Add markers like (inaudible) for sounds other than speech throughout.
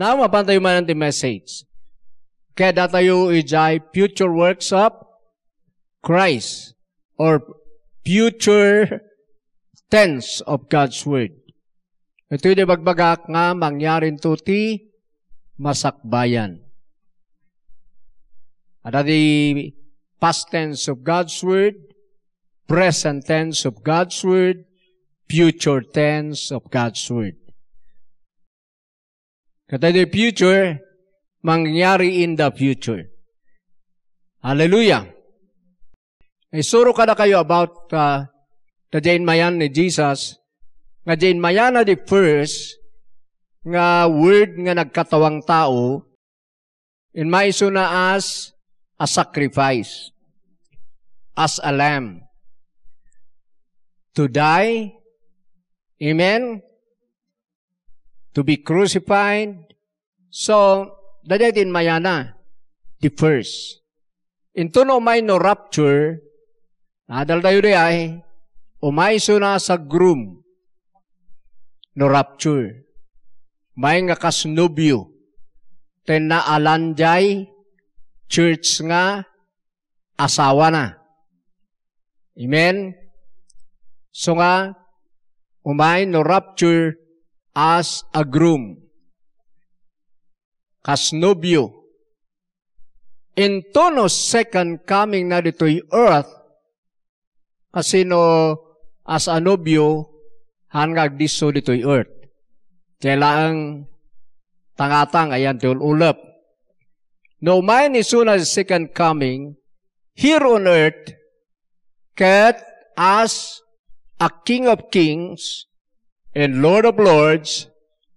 Now, mapantayo man ang message. Kaya datayo ijay future works of Christ or future tense of God's Word. Ito yung bagbagak nga mangyarin to masakbayan. At the past tense of God's Word, present tense of God's Word, future tense of God's Word. Kata future, mangyari in the future. Hallelujah. Isuro ka kada kayo about uh, the Jain Mayan ni Jesus. Nga Jain Mayan na the first nga word nga nagkatawang tao in maiso suna as a sacrifice, as a lamb. To die, amen, to be crucified. So, dadatin mayana, the first. Into no may no rapture, nadal tayo di ay, umayso na sa groom, no rapture. May nga kasnubyo, ten na alanjay, church nga, asawa na. Amen? So nga, umay no rapture, as a groom, kasnobyo. In Tono's second coming na dito'y earth, kasi no, as a nobyo, hangag diso dito'y earth. Kailang tangatang, ayan, tiul ulap. No man is soon as second coming, here on earth, ket as a King of Kings, and Lord of Lords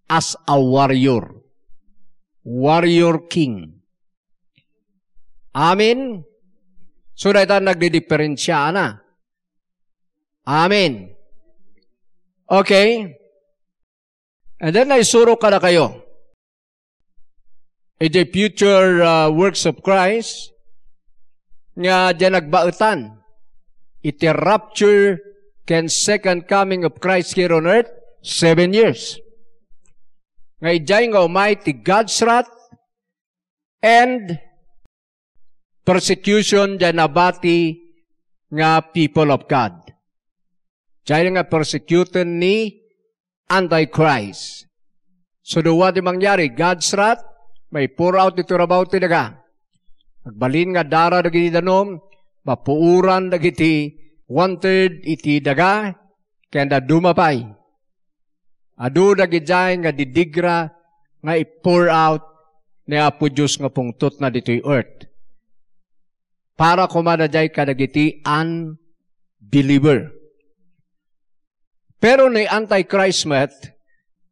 as a warrior. Warrior King. Amen? So, dahil nagdidiferensya na. Amen. Okay? And then, naisuro ka na kayo. In the future uh, works of Christ, nga dyan nagbautan. It a rapture can second coming of Christ here on earth seven years. Ngay dyan ng Almighty God's wrath and persecution dyan nabati nga people of God. Dyan nga persecution ni Antichrist. So duwa di mangyari, God's wrath, may pour out ito rabaw tinaga. Agbalin nga dara dagiti ginidanom, mapuuran dagiti, wanted iti daga, kenda dumapay Adu dagijay nga didigra nga i-pour out ni Apo Diyos nga pungtot na dito'y earth. Para kumadajay ka dagiti unbeliever. Pero ni Antichrist met,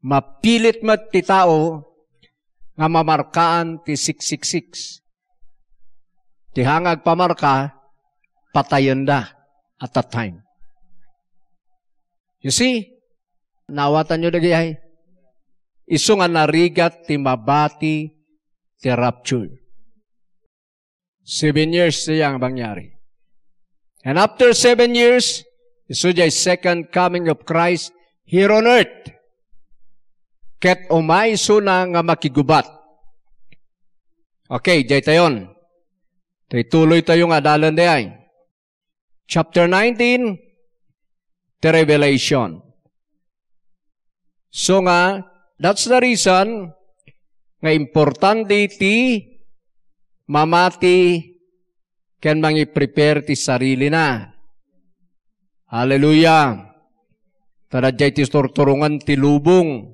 mapilit met ti tao nga mamarkaan ti 666. Ti hangag pamarka, patayan da at that time. You see, Nawatan nyo dagayay. Iso nga narigat timabati mabati ti rapture. Seven years siya ang bangyari. And after seven years, iso jay second coming of Christ here on earth. Ket umay iso na nga makigubat. Okay, jay tayon. Tay tuloy tayo nga dalan dayay. Chapter 19, the Revelation. So nga, that's the reason nga importante ti mamati ken mangi-prepare ti sarili na. Hallelujah! Tadadjay ti torturungan ti lubong.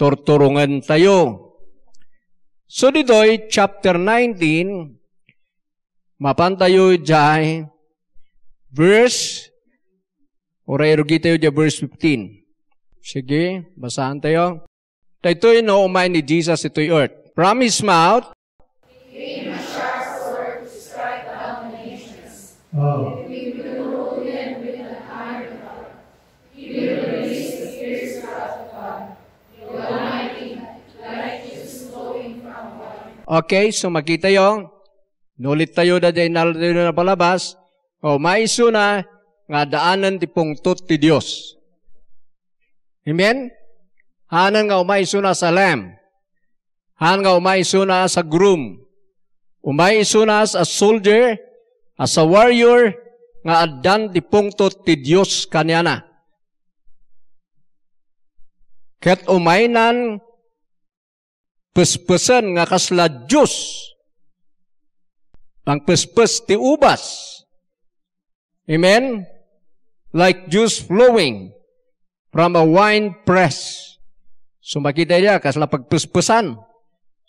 Torturungan tayo. So ditoy, chapter 19, mapantayo jay, verse, oray rugi tayo verse 15. Sige, basahan tayo. Daytoy no umay ni Jesus ito'y earth. From his mouth, came a sharp sword to strike the nations. Oh. He will rule them with an iron rod. release the fierce wrath God, the Almighty, like is flowing from God. Okay, so makita yung, nulit tayo na dahil nalito na palabas, o maisuna, nga daanan ti pungtot ti Diyos. Amen? Hanan nga umay suna sa lamb. Hanan nga umay suna sa groom. Umay suna as a soldier, as a warrior, nga addan di pungto ti Dios kaniana. Ket umainan pespesen nga kasla Diyos. Ang pespes ti ubas. Amen? Like juice flowing from a wine press. Sumakit so, dia kasla pagpuspusan.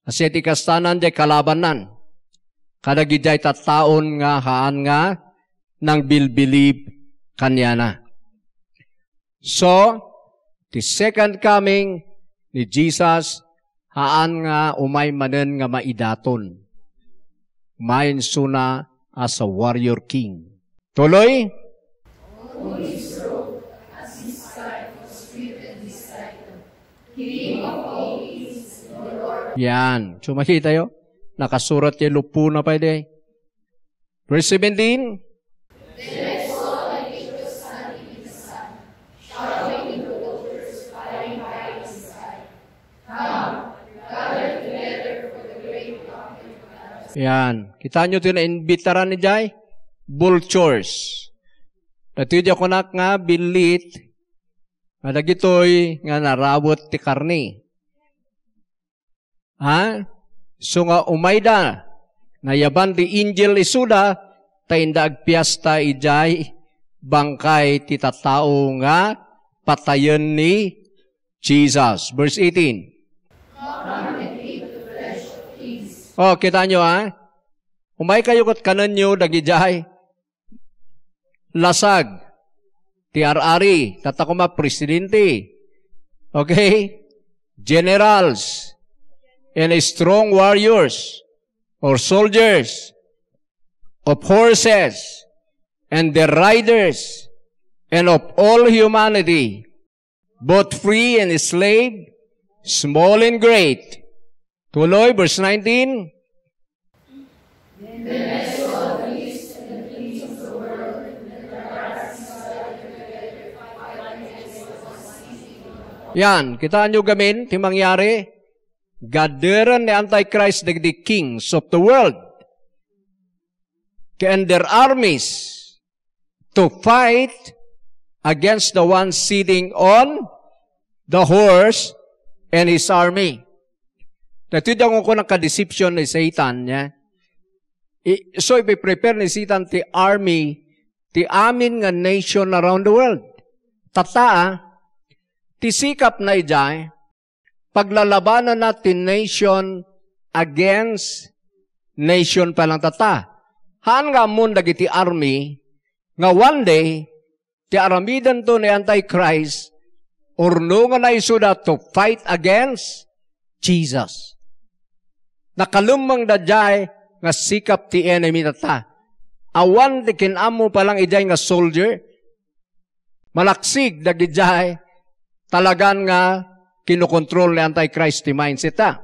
Aseti kastanan de kalabanan. Kada Kadagiday taon nga haan nga nang bilbilib kanya na. So, the second coming ni Jesus, haan nga umay manen nga maidaton. Umayin suna as a warrior king. Tuloy? Always. King of all peace, Yan. So makita yun? Nakasurat yung lupo na pa day. Verse 17. Yan. Kita nyo ito na inbitaran ni Jai? Vultures. Dati yung ako nga, bilit, Kadagitoy nga narabot ti karni. Ha? So nga umayda, nayaban ti Angel Isuda, taindag piyasta ijay, bangkay ti tatao nga patayan ni Jesus. Verse 18. Oh, kita nyo ha? Umay kayo kat kanan nyo, dagijay. Lasag. TRRE, Tatakoma Presidente, okay, generals, and strong warriors, or soldiers, of horses, and their riders, and of all humanity, both free and slave, small and great. Tuloy, verse 19. Yes. Yan, kita nyo gamin, ti mangyari, gaderan ni Antichrist the, the kings of the world and their armies to fight against the one sitting on the horse and his army. Natudang ko ng kadisipsyon ni Satan niya. I, so, ipiprepare ni Satan ti army, ti amin nga nation around the world. Tataa, tisikap na ijay, paglalabanan natin nation against nation pa lang tata. Hanga nga mun dagiti army, nga one day, ti aramidan to ni Antichrist, urno nga na isuda to fight against Jesus. Nakalumang dajay nga sikap ti enemy tata. Awan ti kinamo palang ijay nga soldier, malaksig dagijay talagang nga ah, kinokontrol ni Antichrist ti mindset ta. Ah.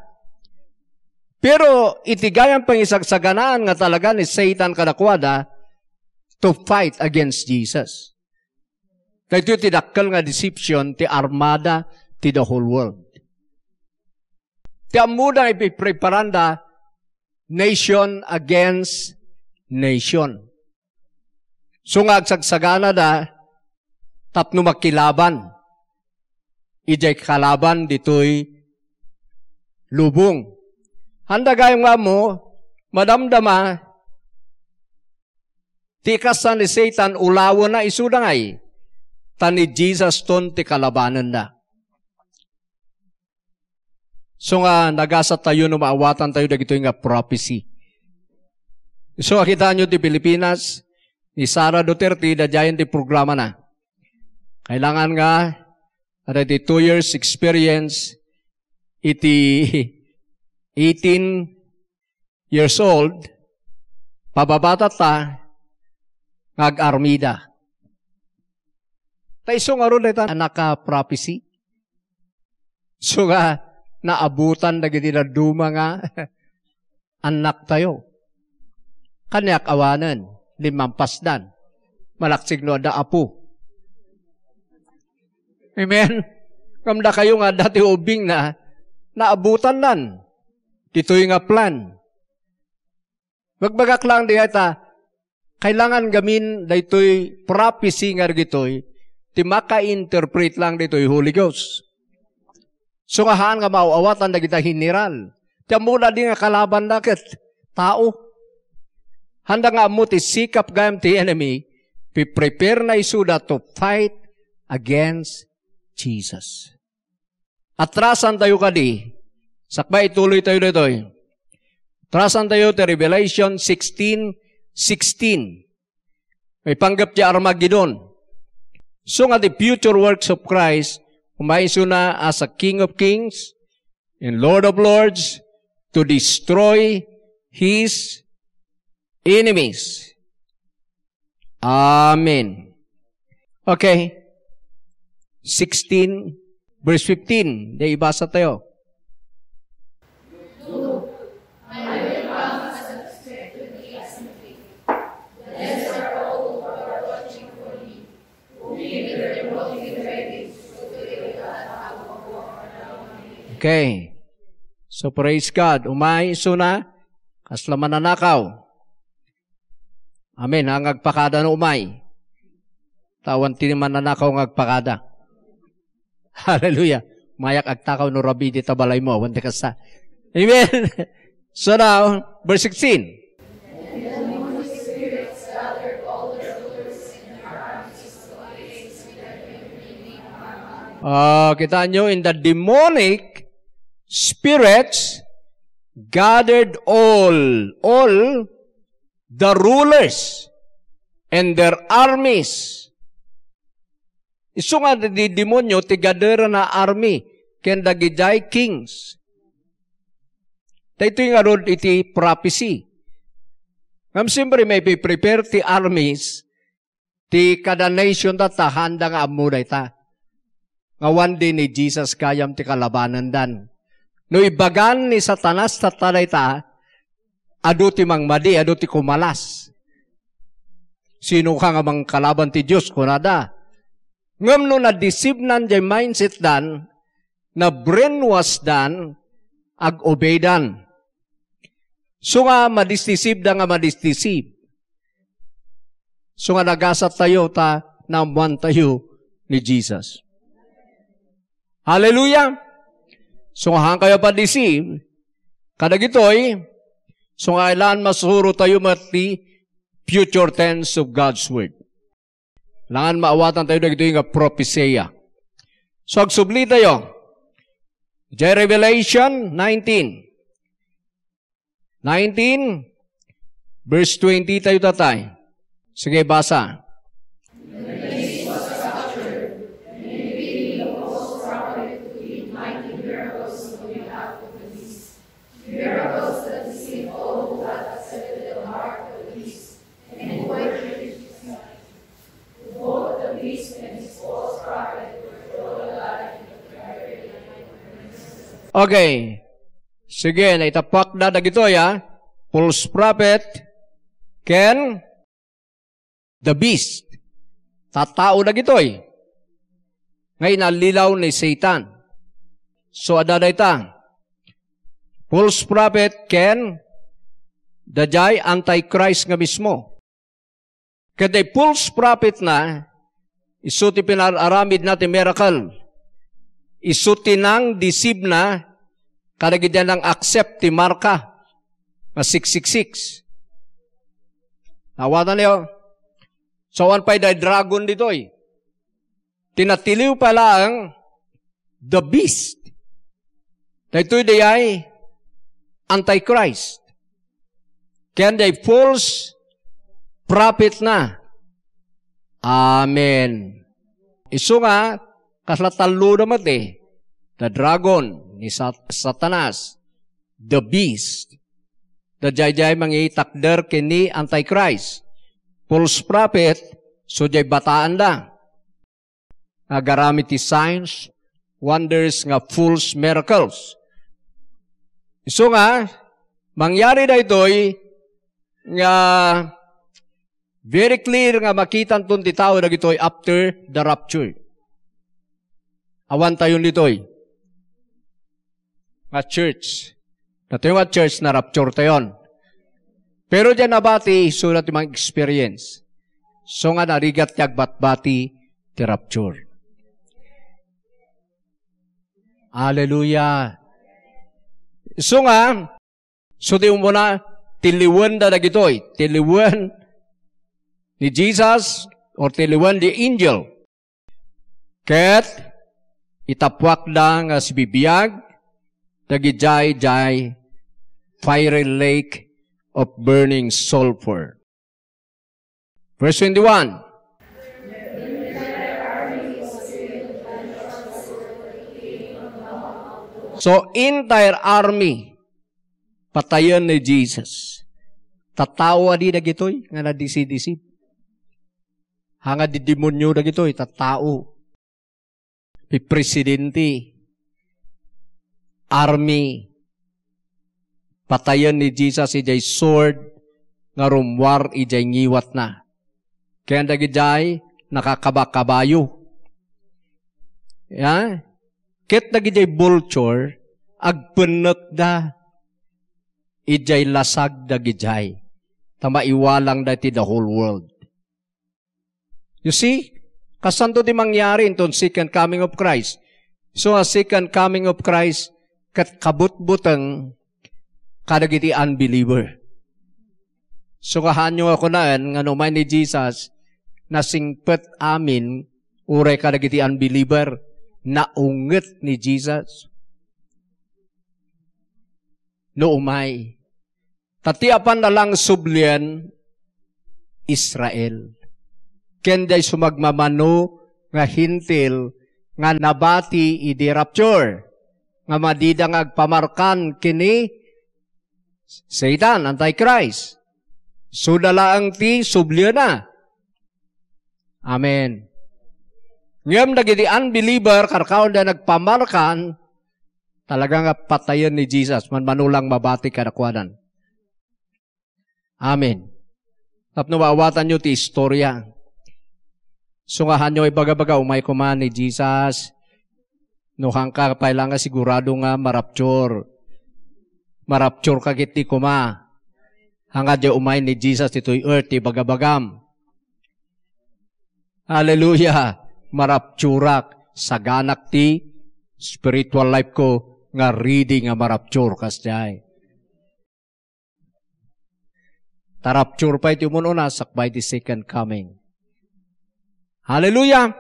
Pero itigayan pang isagsaganaan nga talaga ni Satan kadakwada ah, to fight against Jesus. Kaya ito tidakkal nga deception ti armada ti the whole world. Ti amuda ipipreparanda nation against nation. So nga agsagsagana da tapno makilaban ijay kalaban ditoy lubong. Handa gayo nga mo, madamdama, tikasan ni Satan ulawo na isudangay, tani Jesus ton ti kalabanan na. So nga, nagasa tayo, numaawatan tayo, dagito nga prophecy. So, kita nyo di Pilipinas, ni Sara Duterte, da giant di programa na. Kailangan nga, already two years experience, iti 18 years old, pababata ta, nag-armida. Ta iso nga ron ito, naka-prophecy. So nga, naabutan na ginaduma nga, (laughs) anak tayo. Kanyak awanan, limang pasdan, malaksig no da apo. Amen? Kamda kayo nga dati ubing na naabutan nan. Dito'y nga plan. Magbagak lang di ta, kailangan gamin daytoy prophecy nga gitoy, ti maka-interpret lang ditoy Holy Ghost. So nga haan nga mauawatan na kita hiniral. Ti mula di nga kalaban nakit, tao. Handa nga mo ti sikap gayam ti enemy, pi prepare na isuda to fight against Jesus. Atrasan tayo kadi. Sakbay tuloy tayo dito. Eh. Atrasan tayo to Revelation 16:16. 16. May panggap ti Armageddon. So nga the future works of Christ umayso na as a King of Kings and Lord of Lords to destroy His enemies. Amen. Okay. 16 verse 15. Hindi, ibasa tayo. Okay. So praise God. Umay suna kaslaman nanakaw. Amen. Ang agpakada no umay. Tawan tiniman nanakaw ng agpakada. (laughs) Hallelujah. Mayak agtakaw no rabi di tabalay mo. Wanda ka sa. Amen. (laughs) so now, verse 16. Uh, kita nyo, in the demonic spirits gathered all, all the rulers and their armies Isu nga di demonyo ti gadera na army ken dagijay kings. Daytoy nga arod iti prophecy. Ngam siyempre may be prepare ti armies ti kada nation da ta handa nga amuray ta. Nga one day ni Jesus kayam ti kalabanan dan. No ibagan ni satanas tatanay ta adu ti mangmadi, adu ti kumalas. Sino ka nga mang kalaban ti Diyos, kunada. Ngam no na disibnan jay mindset dan, na brainwash dan, ag obey dan. So nga madistisib da nga madistisib. So nga nagasat tayo ta namuan tayo ni Jesus. Hallelujah! So nga hang kayo pa disib, kadagitoy, so nga ilan masuro tayo mati future tense of God's Word. Langan maawatan tayo dagitoy nga propesya. So agsubli tayo. Jay Revelation 19. 19 verse 20 tayo tatay. Sige basa. Revelation Okay. Sige, na itapak na dagito ya. False prophet can the beast. Tatao na gitoy. Ngayon, nalilaw ni Satan. So, adaday ta. False prophet can the dajay antichrist nga mismo. Kada false prophet na, isuti pinararamid natin miracle isutinang disibna karagidyan ng accept ti marka na 666. Nawatan niyo. So, one pa'y dragon dito eh. Tinatiliw pala ang the beast. Dito day ay antichrist. Can day false prophet na. Amen. Iso nga, kaslatalo damati, eh. the dragon ni Satanas, the beast, the jayjay mangi takder kini Antichrist. False prophet, so jay bataan da. ti signs, wonders nga false miracles. So nga, mangyari da ito'y nga very clear nga makita itong titaw na ito'y after the rapture. Awan tayo nito'y eh. nga church. Dato yung church na rapture tayon. Pero diyan nabati, sulat yung mga experience. So nga narigat yagbatbati ti rapture. Hallelujah. So nga, so di mo na, tiliwan da dagitoy. Eh. Tiliwan ni Jesus or tiliwan ni angel. Ket, itapwak lang as bibiyag, dagijay-jay, fiery lake of burning sulfur. Verse 21. So, entire army, patayan ni Jesus. Tatawa di na gitoy, nga na disi-disi. Hanga di demonyo na gitoy, tatao presidente, army, patayan ni Jesus ijay sword, nga rumwar ijay ngiwat na. Kaya dagijay, nakakabakabayo. Yeah? Kit dagijay vulture, agpenot da, ijay lasag dagijay. Tama iwalang dati the whole world. You see, Kasando di mangyari itong second coming of Christ. So, a second coming of Christ, kat kabutbutang kadagiti unbeliever. So, kahanyo ako naan, eh, nga naman ni Jesus, nasingpet amin, uray kadagiti unbeliever, na unget ni Jesus. No Noumay. Tatiapan na lang sublian, Israel. Kenday sumagmamano nga hintil nga nabati idi rapture. Nga madidang agpamarkan kini Satan, Antichrist. Sudala ang ti, subliyo na. Amen. Ngayon, nagiti unbeliever, karkaon na nagpamarkan, talaga nga patayon ni Jesus, man manulang mabati karakwanan. Amen. Tapno maawatan nyo ti istorya. Sungahan nyo ibaga-baga, umay ko man ni Jesus. Nuhang ka, pailangan sigurado nga marapture. Marapture ka kiti ko ma. Hangad umay ni Jesus ito'y earth, ibagabagam. Hallelujah! Marapturak, saganak ti, spiritual life ko, nga ready nga marapture kasday. Tarapture pa iti umuno na, sakbay the second coming. Hallelujah!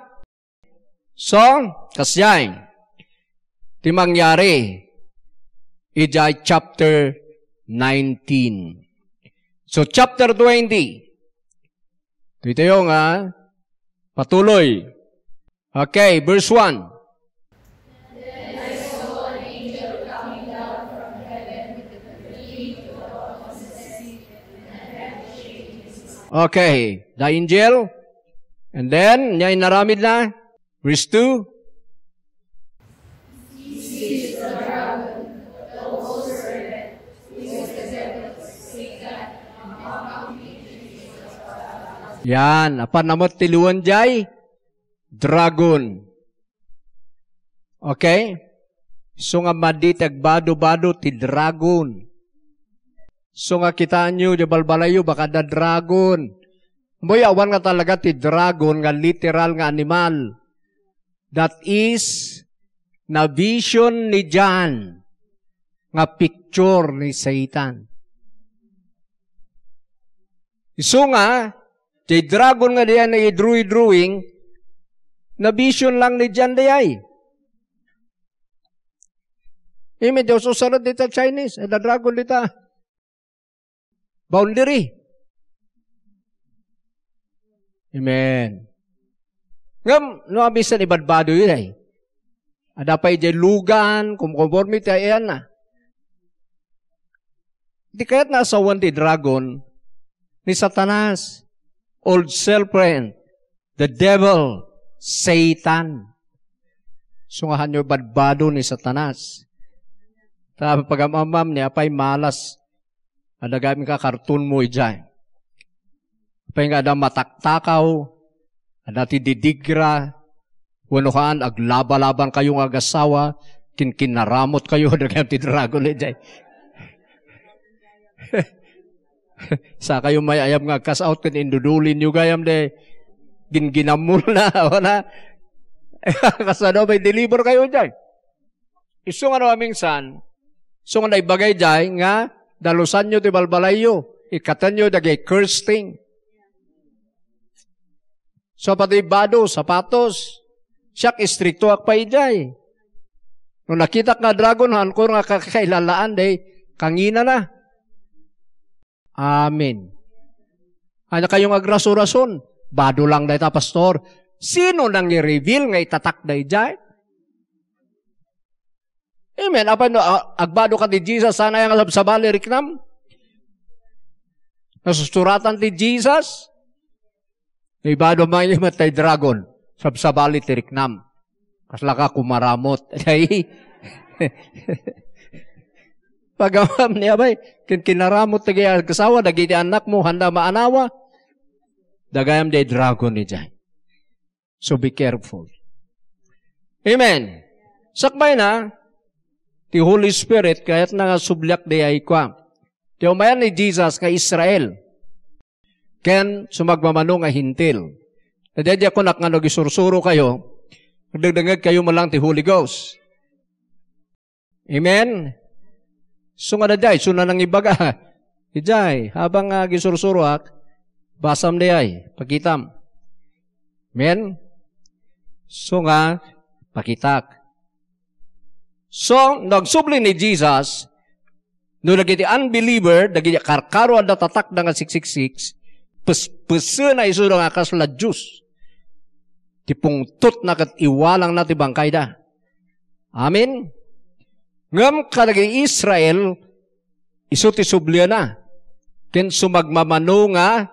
So, kasyay, ti mangyari, Ijay chapter 19. So, chapter 20. Dito yung, ha? Patuloy. Okay, verse 1. Okay, the angel And then, niya inaramid na, verse 2. Yan, apa namot tiluan jay? Dragon. Okay? So nga maditag bado-bado ti dragon. So nga kita nyo, jabalbalayo, baka da dragon. Moyawan nga talaga ti dragon nga literal nga animal. That is, na vision ni John nga picture ni Satan. So nga, ti dragon nga diyan na i-drawing, na vision lang ni John diyay. Ime Diyos, usanod dita Chinese, the eh, dragon dita. Boundary. Amen. Ngam, no, abisan ibadbado yun ay. Eh. Ada pa ije lugan, kumkonformity, ayan na. Di kaya't nasawan ti dragon ni Satanas, old serpent, the devil, Satan. Sungahan nyo badbado ni Satanas. Tapos pagamamam niya, pay malas. Adagamit ka cartoon mo ijay. Pahinga da mataktakaw, ada ti didigra, wano kaan, aglaba-laban kayong agasawa, kinkinaramot kayo, (laughs) dagayam ti dragon eh, (laughs) sa kayo may ayam nga cast out kan indudulin nyo gayam de ginginamul na (laughs) wala kasano may deliver kayo jay iso nga namin san so nga naibagay jay nga dalusan nyo ti balbalayo ikatan nyo dagay cursed thing So patibado, sapatos. Siyak istrikto ak paiday. No nakita ka dragon han ko nga kakailalaan day kangina na. Amen. Ano kayong agraso-rason? Bado lang day ta pastor. Sino nang i-reveal nga itatak day jay? Amen. Apa no, agbado ka ni Jesus, sana yung alab sa bali, Riknam. Nasusuratan di Jesus. Ibado man yung matay dragon. Sabsabali tiriknam. Kaslaka kumaramot. (laughs) Pagawam niya bay, kinaramot na kaya kasawa, nagiti anak mo, handa maanawa. Dagayam de dragon ni Jai. So be careful. Amen. Sakbay na, ti Holy Spirit, kayat na nga sublyak de ay kwa. Ti umayan ni Jesus kay Israel, Ken, sumagmamano nga hintil. Nadadya ko nak nga nagisursuro kayo, nagdagdagag kayo mo lang ti Holy Ghost. Amen? So nga nadyay, so nang ibaga. (laughs) Idyay, habang uh, gisursuro ak, basam diyay, pakitam. Amen? So nga, pakitak. So, nagsubli ni Jesus, no dagiti unbeliever, dagiti karkaro at natatak na nga 666, pespesan na iso nga kasla Diyos. Ti pungtot na kat iwalang na ti bangkay Amen? Ngam kadagi Israel, iso ti subliya na. Ken sumagmamano nga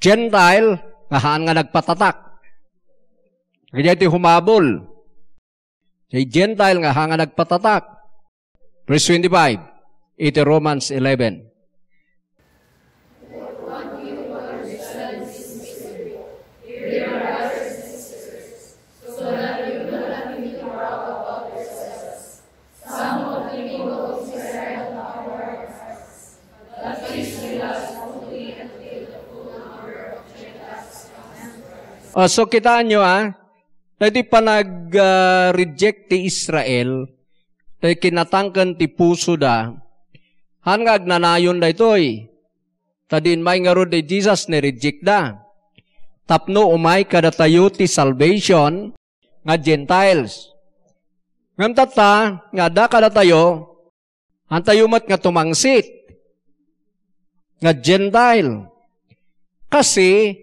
Gentile, nga haan nga nagpatatak. Kaya ti humabol. Kay Gentile nga haan nga nagpatatak. Verse 25, iti Romans 11. Uh, so kita nyo ha, dati pa nag-reject uh, ti Israel, dati kinatangkan ti puso da, hangag nanayon da ito'y, eh. tadin may nga di Jesus ni reject da. Tapno umay kada tayo ti salvation nga Gentiles. Ngam tata, nga da kada tayo, ang mat nga tumangsit, nga Gentile. Kasi,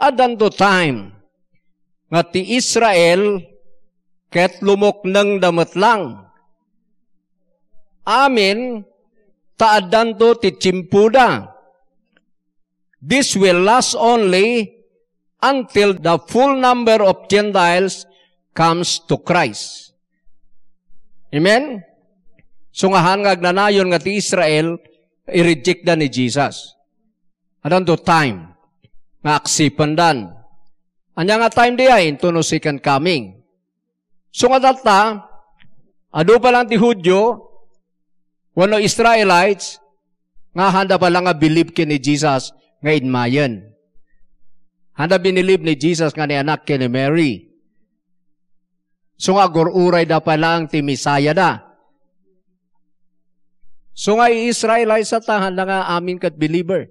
adan do time nga ti Israel ket lumok nang damat lang. Amin taadan do ti chimpuda. This will last only until the full number of Gentiles comes to Christ. Amen? So nga hangag na nga ti Israel, i-reject na ni Jesus. Adan do time nga aksipandan. Anya nga time di ay, tunusikan kaming. So nga data, ado pa lang ti Hudyo, wano Israelites, nga handa pa lang nga believe kini Jesus nga inmayan. Handa binilib ni Jesus nga ni anak kini Mary. So nga gururay da pa lang ti Misaya da. So nga Israelites at handa nga amin kat believer.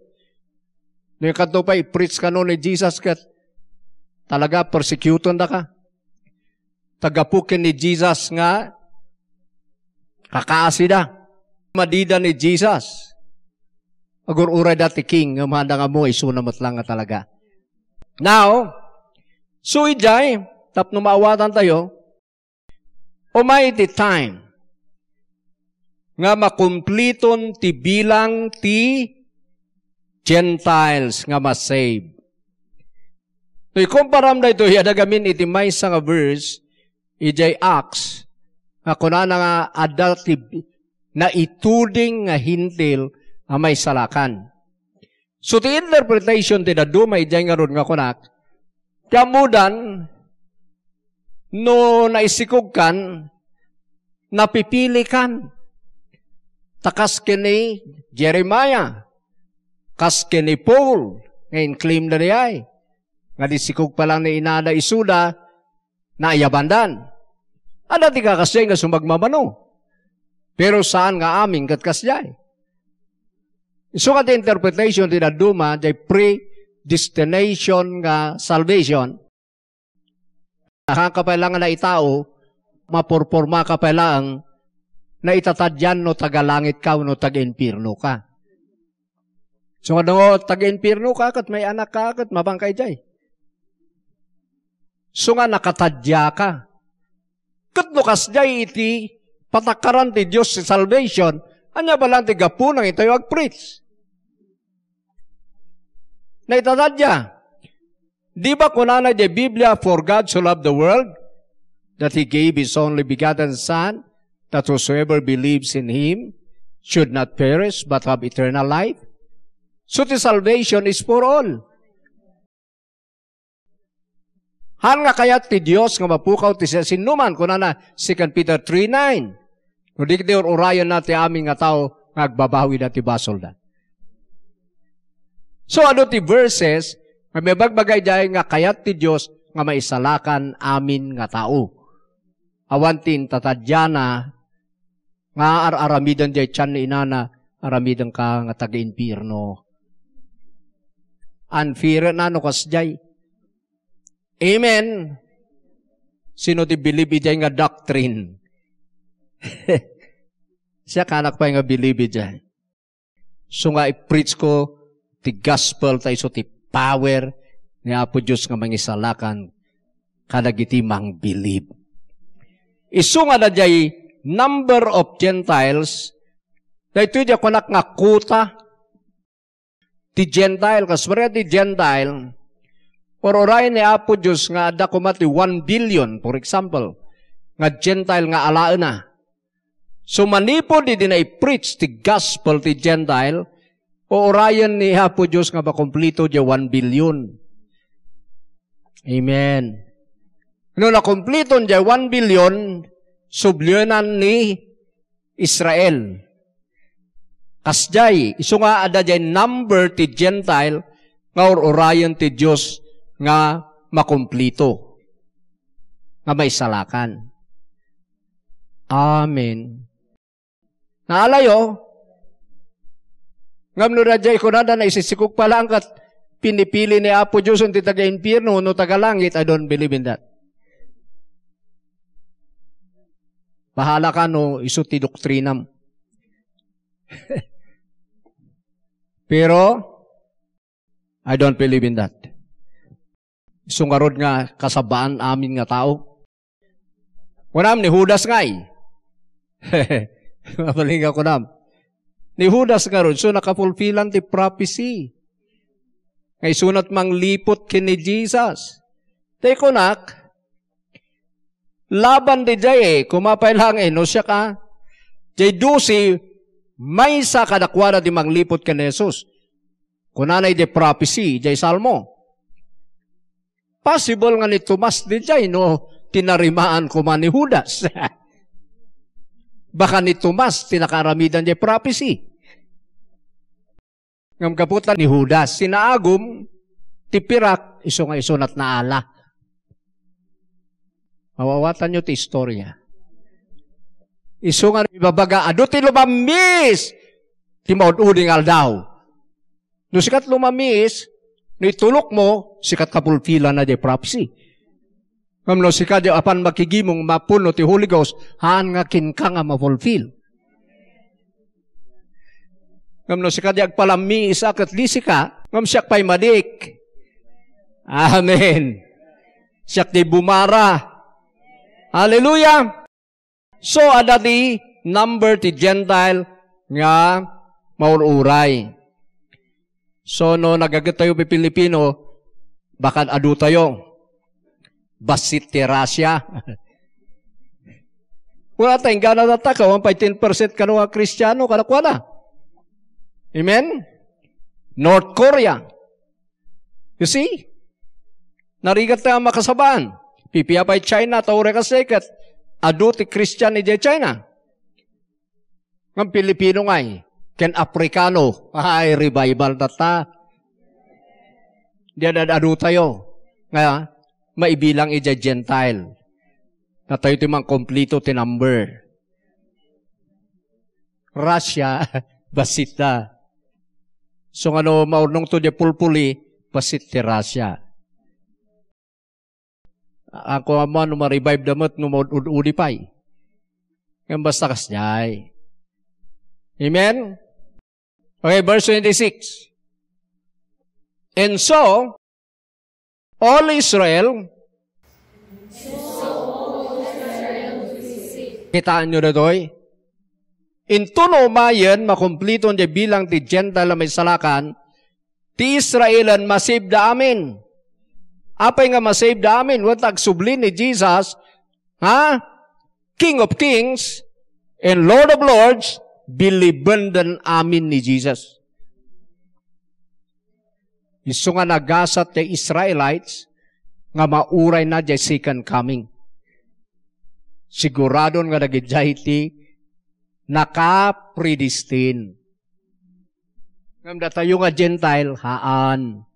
Ni kanto pa i-preach kano ni Jesus ket talaga persecuted da ka. Tagapukin ni Jesus nga kakaasi da. Madida ni Jesus. Agur uray dati king nga mahanda nga mo isuna matlang nga talaga. Now, suijay, tapno maawatan tayo, umayti time nga makumpliton ti bilang ti Gentiles nga ma-save. So, ikumparam na ito, yadagamin iti may sa nga verse, ijay Acts, nga kuna ano na nga adultive, na ituding nga hintil, amay salakan. So, ti interpretation ti daduma, ijay nga ron nga kunak, kamudan, no naisikog napipilikan, Takas kini Jeremiah. Kasken ni Paul, ngayon claim na niya Nga disikog pa lang ni Inada Isuda, na ayabandan. Ano di ka kasi nga sumagmamano? Pero saan nga aming katkas jay? Eh? So kat interpretation din duma, jay pre-destination nga salvation, nakakapailangan na itao, mapurporma kapailang na itatadyan no tagalangit ka no tag-impirno ka. So kado taga-impirno ka kat may anak ka kat mabangkay jay. So nga nakatadya ka. Kat nukas jay iti patakaran ti Diyos si salvation, anya ba lang ti gapunang itayo ag-preach. Na itadadya. Di ba kunana di Biblia, for God so loved the world, that He gave His only begotten Son, that whosoever believes in Him should not perish but have eternal life? So the salvation is for all. Han nga kayat ti Dios nga mapukaw ti sinuman kuna na 2 Peter 3:9. Kundi kiti orayon na ti amin nga tao nga agbabawi na ti basol na. So ano ti verses nga may bagbagay day nga kayat ti Dios nga maisalakan amin nga tao. Awan ti tatadyana nga araramidan day chan ni inana aramidan ka nga taga-impirno An fear na no kasjay. Amen. Sino ti believe ijay nga doctrine? (laughs) Siya kanak pa nga believe ijay. So nga i-preach ko ti gospel ta so ti power ni Apo Diyos nga mangisalakan kadagiti mang believe. Isu nga na number of Gentiles, dahito di ako nga kuta ti Gentile, kaswari ti Gentile, por oray ni Apo Diyos nga ada kumati 1 billion, for example, nga Gentile nga alaan na. So manipo di din i-preach ti gospel ti Gentile, o orayan ni Apo Diyos nga ba makompleto di 1 billion. Amen. No nakompleto di 1 billion, sublyonan ni Israel. Kasjay, isu nga ada adajay number ti Gentile, nga orayon ti Dios nga makumplito, nga maisalakan salakan. Amen. Naalayo, ngam no radya ikunada na isisikog pala ang kat pinipili ni Apo Diyos ang titaga impirno no taga langit, I don't believe in that. Bahala ka no iso ti doktrinam. (laughs) Pero, I don't believe in that. Sungarod nga kasabaan amin nga tao. Kunam, ni Judas ngay. Eh. (laughs) Mapalinga ko nam. Ni Judas nga ron, so nakapulfilan ti prophecy. Ngay sunat mang lipot kini Jesus. Tay kunak, laban di jay eh, kumapay lang eh, no siya ka. Jay dusi, may isa kadakwara di manglipot kan ni Jesus. Kunanay de prophecy, jay salmo. Possible nga ni Tomas di jay, no, tinarimaan ko man ni Judas. (laughs) Baka ni Tomas, tinakaramidan jay prophecy. Ngam kaputan ni Judas, sinaagom, tipirak, iso nga isunat na ala. Mawawatan nyo ti istorya. Isungan ibabaga, aduti lumamis, ti maududing oh, aldaw. No sikat lumamis, no itulok mo, sikat kapulpila na di prophecy. Ngam no sikat di apan makigimong mapuno ti Holy Ghost, haan nga kinkang nga mapulfil. Ngam no sikat di agpalami isa kat lisika, ngam siyak pa'y madik. Amen. Siyak di bumara. Hallelujah. So, adati, number ti Gentile nga maururay. So, no nagagat tayo Pilipino, bakan adu tayo. Basit ti Russia. (laughs) Wala tayong gana na ta, kawang pa 10% ka nga Kristiyano, kanakwa na. Amen? North Korea. You see? Narigat na makasabaan. Pipiya pa'y China, taure ka seket aduti Christian ni China. Ng Pilipino ngay, eh. ken Afrikano, ay revival tata. Diyan adu tayo. Nga, maibilang ija Gentile. Na tayo timang kompleto tinumber. Russia, (laughs) basita. So ngano maunong to di pulpuli, basit ti Russia ako man ma-revive damot ng ududulipay. Ngayon basta kasnyay. Amen? Okay, verse 26. And so, all Israel, so all Israel kitaan nyo na to'y, Intuno mayan makumplito bilang ti Gentile na may salakan, ti Israelan masib da amin. Apay nga masave da amin, watag subli ni Jesus, ha? King of Kings and Lord of Lords, biliban dan amin ni Jesus. Isu nga nagasat ni Israelites, nga mauray na di second coming. Sigurado nga nagidjahiti, naka-predestined. Ngamda tayo nga Gentile, haan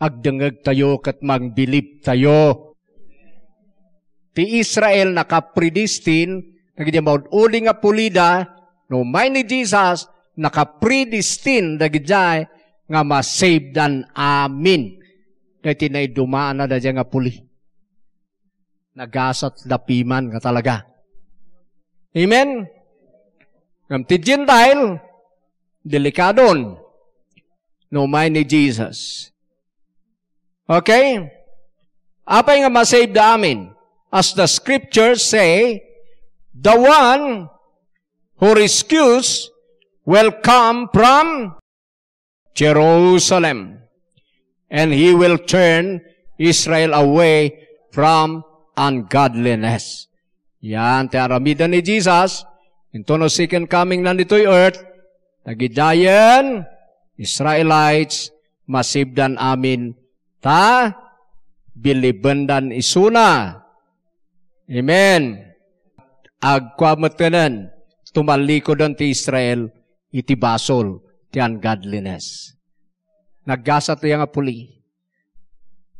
agdangag tayo kat mangbilib tayo. Ti Israel nakapredestin, nagdi uli nga pulida, no may ni Jesus, nakapredestin, dagijay, nga masave dan amin. Dahil na dumaan na dadya nga puli. Nagasat lapiman nga talaga. Amen? Ngam ti Gentile, delikadon, no may ni Jesus Okay? Apa nga masave da amin. As the scriptures say, the one who rescues will come from Jerusalem. And he will turn Israel away from ungodliness. Yan, tiaramida ni Jesus. Into no second coming na nito'y earth. Tagidayan, Israelites, masibdan amin ta bilibandan isuna. Amen. Agkwa tumaliko tumalikod ti Israel, iti basol, ti ungodliness. Naggasa ti nga puli.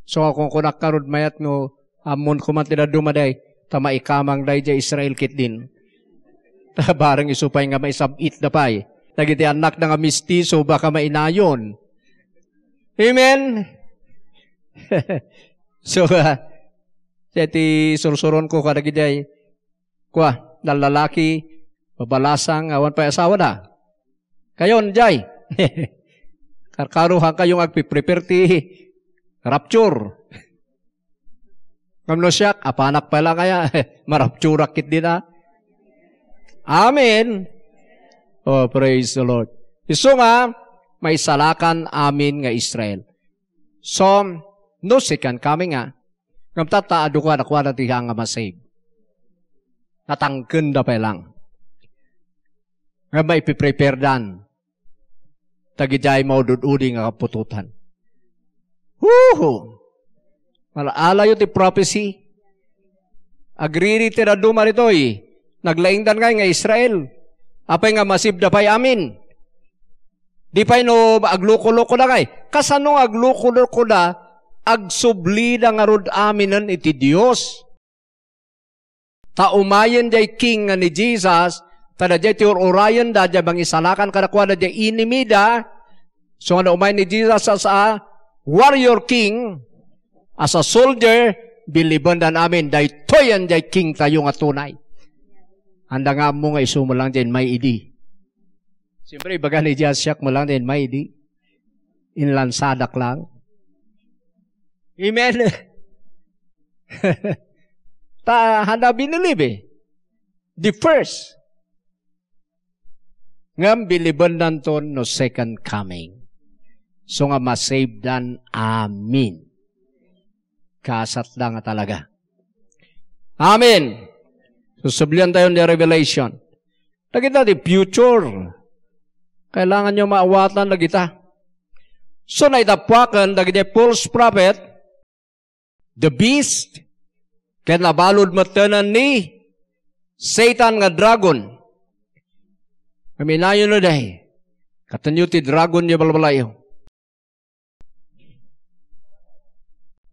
So akong kunak karod mayat no, amon ko man dumaday, tama ikamang day ja Israel kit din. (laughs) Barang isupay nga may sabit na pay. Nagiti anak na nga mistiso, baka mainayon. Amen? (laughs) so, uh, iti sursuron ko kada giday, kwa, na lalaki, babalasang, awan pa asawa na. Kayon, jay. (laughs) Karkaruhan kayong agpiprepare ti rapture. Kamno (laughs) siya, apanak pala kaya, marapture kit din ha. Ah. Amen. Oh, praise the Lord. Isunga, may salakan amin nga Israel. So, No second coming ah. nga. Ngam tata adu kwa na dati hanga masig. Natangken da pa lang. Nga may piprepare dan. Tagijay mo dududi nga kapututan. Woohoo! Malaala yun ti prophecy. Agriri ti raduma rito Naglaing dan nga nga Israel. Apay nga masib da pay amin. Di pay no agloko-loko da kay. Kasano agluko loko da agsublida nga rod aminan iti Dios. Taumayan day king nga ni Jesus, tada day ti orayan da day bang isalakan kadakwada day inimida, so nga umayan ni Jesus as a warrior king, as a soldier, biliban dan namin, day toyan day king tayo nga tunay. Handa nga mo nga isumulang din, may idi. Siyempre, baga ni Jesus siyak mo lang din, may idi. Inlansadak lang. Amen. (laughs) Ta handa binilib eh. The first. Ngam biliban nanton no second coming. So nga masave dan amin. Kasat lang nga talaga. Amen. So Susublihan tayo ni Revelation. Nakita di future. Kailangan nyo maawatan na kita. Ah. So naitapuakan, dagiti false prophet, The beast, kaya nabalod matanan ni Satan nga dragon. Kami na yun na dahi. Katanyo ti dragon niya balbalayo.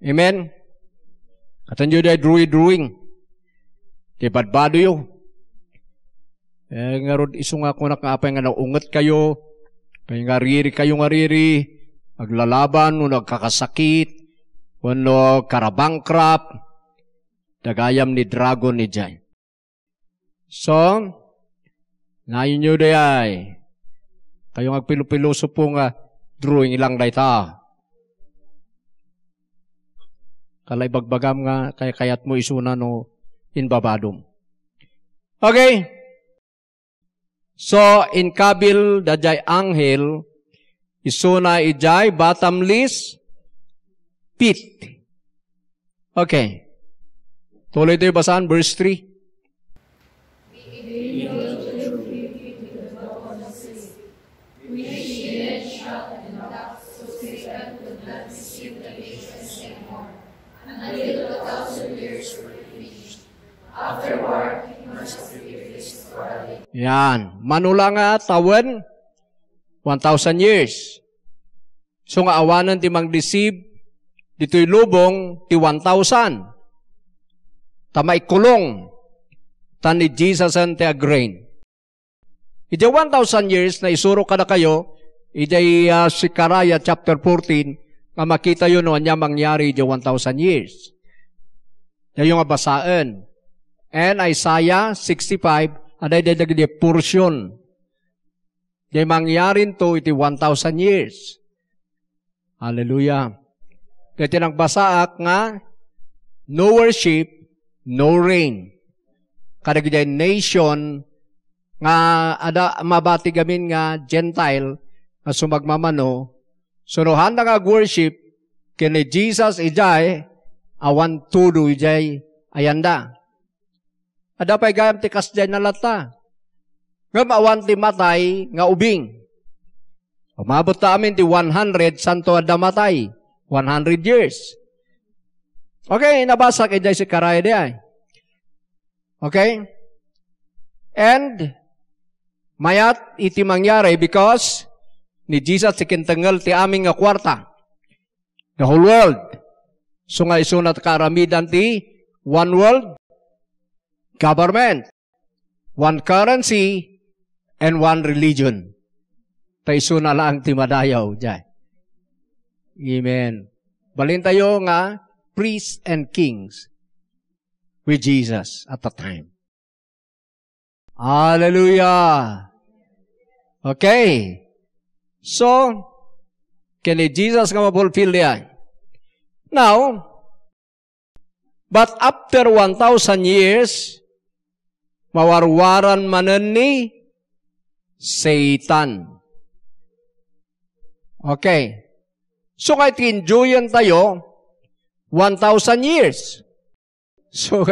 Amen? Katanyo dahi druid-druing. Ti badbado yun. Eh, nga rod iso nga ko nakaapay nga naungat kayo, kay nga riri kayo nga riri, maglalaban o nagkakasakit, Kuno karabangkrap, dagayam ni dragon ni Jai. So, ngayon nyo day ay, kayo agpilupiluso po nga, drawing ilang day ta. Kalay bagbagam nga, kaya kayat mo isuna no inbabadom. Okay? So, in Kabil, da dajay anghel, isuna ijay, bottomless, feet. Okay. Tuloy tayo basahan, verse 3. Yan. Manula nga tawan, 1,000 years. So nga awanan ti mang deceive, Dito'y lubong ti 1,000. Tamay kulong. Tan ni Jesus and ti agrain. Iti 1,000 years na isuro ka na kayo, iti uh, si Karaya chapter 14, nga makita yun no, anya mangyari iti 1,000 years. Yan yung abasaan. And Isaiah 65, anay dadagdi portion. Di mangyarin to iti 1,000 years. Hallelujah. Kaya basaak nga, no worship, no rain. Kadagday nation, nga ada, mabati gamin nga Gentile, nga sumagmamano, sunuhan na nga worship, kini Jesus ijay, awan tudo ijay, ayanda. Ada pa'y gayam tikas jay nalata. Nga awan ti matay, nga ubing. Umabot ta amin ti 100 santo adamatay. matay. 100 years. Okay, nabasa kay Jay Sikaraya di ay. Okay? And, mayat iti mangyari because ni Jesus ti kintangal ti aming nga kwarta. The whole world. So nga isunat karamidan ti one world government, one currency, and one religion. Tayo sunala ang timadayaw dyan. Amen. Balin tayo nga priests and kings with Jesus at the time. Hallelujah! Okay. So, kini Jesus nga mapulfill niya. Now, but after 1,000 years, mawarwaran manan ni Satan. Okay. So kahit enjoyan tayo, 1,000 years. So, (laughs)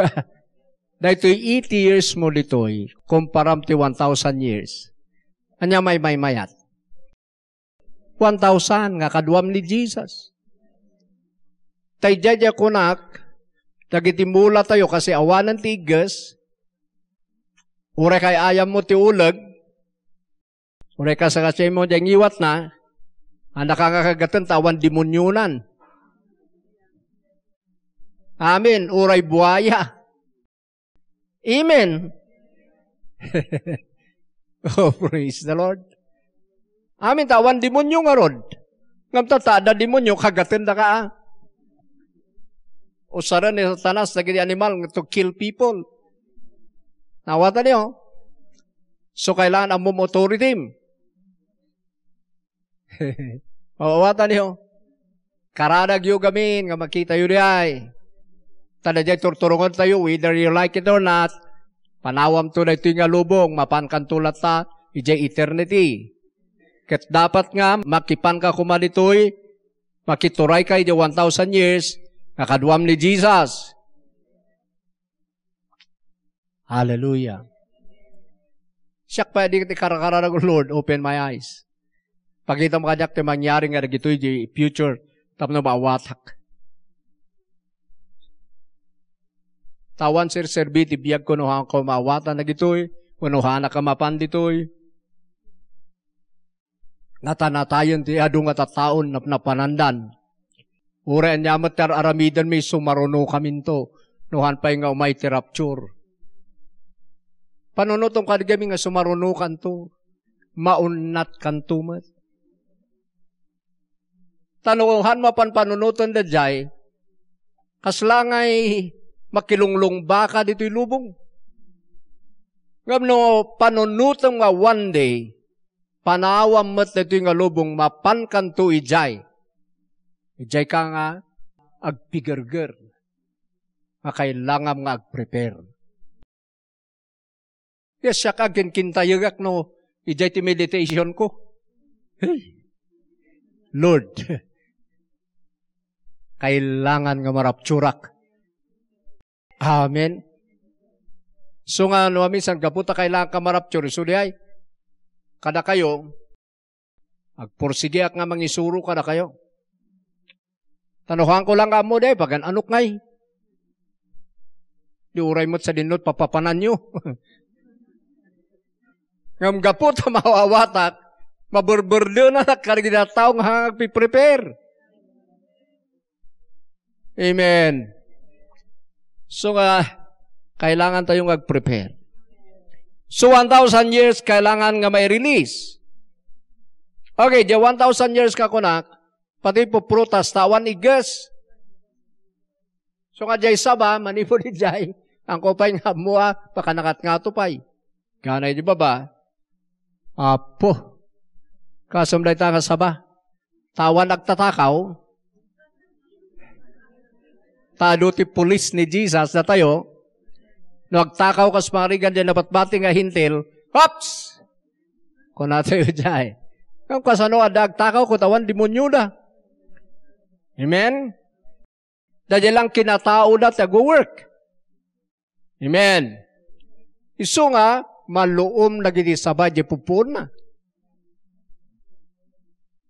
na ito'y 80 years mo litoy, kumparam ti 1,000 years. Anya may may mayat. 1,000 nga kaduam ni Jesus. Tay jaya kunak, nagitimula tayo kasi awanan ti igas, ure kay ayam mo ti uleg, ure ka sa kasi mo diyang iwat na, ang ah, nakakakagatan, tawan demonyunan. Amen. Uray buhaya. Amen. (laughs) oh, praise the Lord. Amen. tawan demonyo nga rod. Ngam tatada demonyo, kagatan na ka. Ah. O sara ni satanas, naging animal to kill people. Nawata niyo. So, kailangan ang mum authority. (laughs) Mawawatan niyo. Karanag yung gamin, nga makita yun ay. Tanadya turturungan tayo, whether you like it or not. Panawam to na ito nga lubong, mapankan tulat ta, ijay eternity. Kat dapat nga, makipan ka kumanitoy, makituray ka ijay 1,000 years, nakaduam ni Jesus. Hallelujah. Siya pa di karakararag, Lord, open my eyes. Pakita mo kadak ti mangyari nga dagito di future tapno baawatak. Tawan sir serbi ti biyag ko nuhan ko maawatan dagitoy, unuhana ka mapan ditoy. Natanatayon ti adu nga tataon na napanandan. Ure anyamat tar aramidan may sumaruno kaminto, nuhan pa nga umay ti rapture. Panunotong kadigami nga sumaruno kanto, maunnat kantumat tanuuhan mapan panunuton da jay, kaslangay makilunglong baka dito'y lubong. Ngam no panunutan nga one day, panawam mat dito'y nga lubong mapan kanto ijay. Ijay ka nga agpigerger, nga kailangan nga agprepare. Yes, siya ka ginkintayagak no, ijay ti meditation ko. Lord, (laughs) kailangan nga marapturak. Amen. So nga no, minsan kaputa kailangan ka marapture. So diay, kada kayo, agporsigiak nga mangisuro kada kayo. Tanuhan ko lang ka mo diay, pagan anok ngay. Di uray mo't sa dinot, papapanan nyo. (laughs) Ngam gaputa (laughs) mawawatak, maburburdo na nakarigin na tao nga prepare Amen. So, uh, kailangan tayo mag-prepare. So, 1,000 years kailangan nga may-release. Okay, di 1,000 years ka kunak, pati po prutas, tawan igas. So, nga jay saba, (laughs) manipo ni jay, ang kopay nga mua, pakanakat nga tupay. Ganay di ba ba? Apo. Kasam na ita nga saba. Tawan nagtatakaw, ti pulis ni Jesus na tayo, nagtakaw kas marigan dyan napatbati nga hintil, Hops! Kung nato yun dyan. Eh. Kung kasano adag takaw ko demonyo na. Amen? Dahil lang kinatao na tag-work. Amen? Iso nga, maluom na ginisabay di pupun na.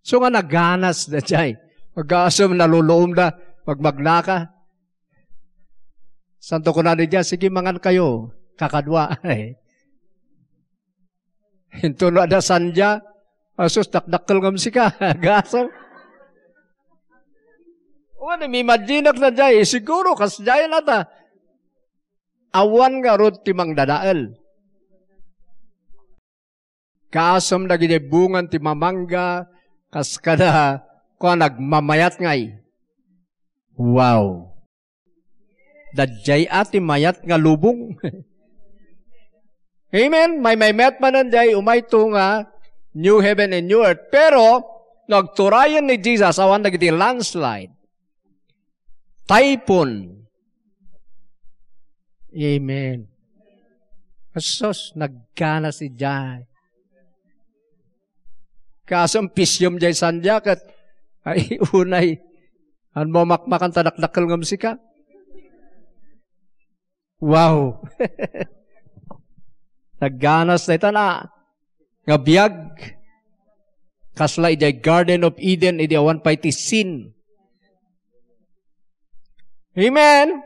So nga naganas na dyan. Eh. Mag-aasom naluloom na, magmagnaka. Santo ko na niya, sige mangan kayo, kakadwa. (laughs) Eh. Hinto na da sanja, asus ah, dakdakkel ngam sika, (laughs) gasam. Wala, may madinak na jay, eh, siguro kas jay na ta. Awan nga rod timang dadael. Kasam na ginibungan ti mamangga, kas kada ko nagmamayat ngay. Wow! Dadjay ati mayat nga lubong. (laughs) Amen? May may met mananday, umayto nga new heaven and new earth. Pero, nagturayan ni Jesus, awan na giti landslide. Typhoon. Amen. Asos, naggana si Jai. Kasong pisyom Jai sandiya, kat ay (laughs) unay, an mo makmakan tanaknakal ngam si ka. Wow! (laughs) Nagganas na ito na. Nga biyag. Kasla iti Garden of Eden, iti awan pa iti sin. Amen?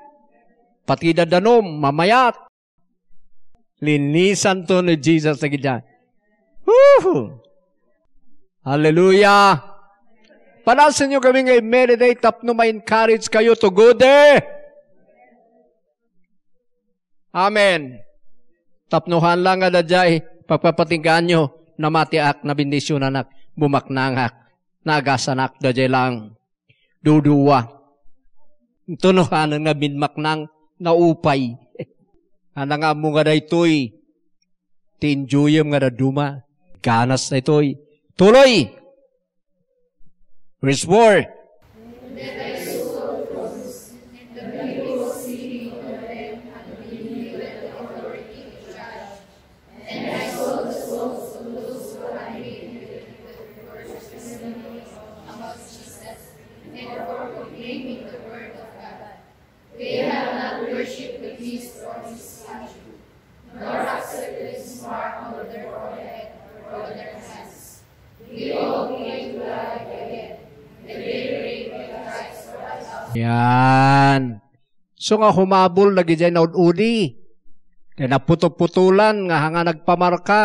Pati dadanom, mamayat. Linisan to ni Jesus na gidya. Woohoo! Hallelujah! Panasin nyo kami ngayon, meditate, no ma-encourage kayo to go there. Amen. Tapnuhan lang nga dajay, pagpapatinggaan nyo, na matiak na bindisyon anak, bumaknangak, nagasanak dajay lang, duduwa. Tunuhan nga binmaknang, naupay. (laughs) Anang amo nga da ito'y, tinjuyam nga da duma, ganas na tuloy! Verse 4. Yan. So nga humabol lagi dyan na udi. Kaya naputok-putulan nga hanga nagpamarka.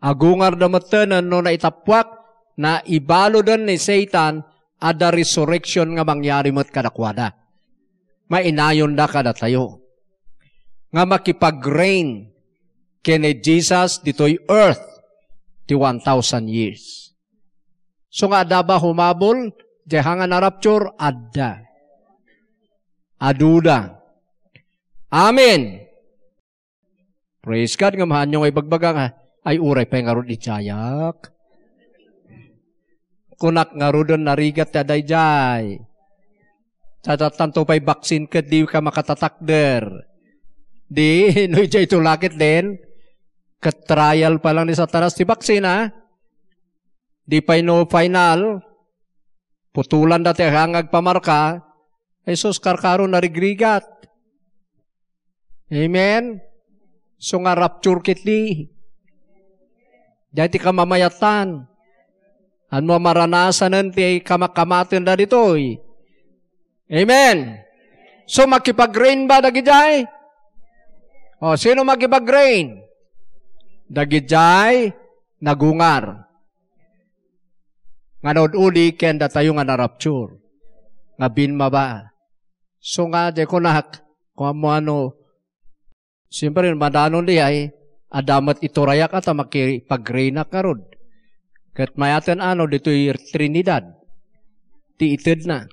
Agungar na matanan no na itapwak na ibalo dan ni Satan ada resurrection nga mangyari mo't kadakwada. Mainayon da kada tayo. Nga makipag-reign kini Jesus ditoy earth ti 1,000 years. So nga daba humabol, Jangan rapture ada. Aduda. Amen. Praise God nga mahan nyo ibagbaga nga ay uray pa nga di jayak. Kunak nga rudon narigat ya dayjay. Tatatanto pa'y baksin ka di ka makatatak der. Di, (laughs) no jay tulakit din. Katrial pa lang ni Satanas ti baksin ha. Di pa'y no final. Putulan dati hangag pamarka, Jesus karkaro na rigrigat. Amen? So nga rapture kitli. Dati ka mamayatan. Ano maranasan nanti kamakamatin na dito. Eh? Amen? So makipag-rain ba dagijay? O, sino makipag-rain? Dagijay, nagungar. Nga noon uli, ken datayo nga narapture. Nga bin maba. So nga, de konak, kung mo ano, siyempre, madanon di ay, eh. adamat iturayak at makipag-reyna karod. Kat mayaten ano, dito'y Trinidad. Tiitid na.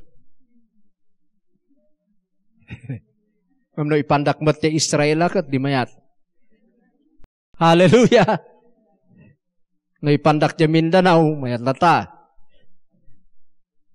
(laughs) Kung ipandak ipandakmat ni Israel kat di mayat. Hallelujah! No ipandak niya Mindanao, mayat na ta.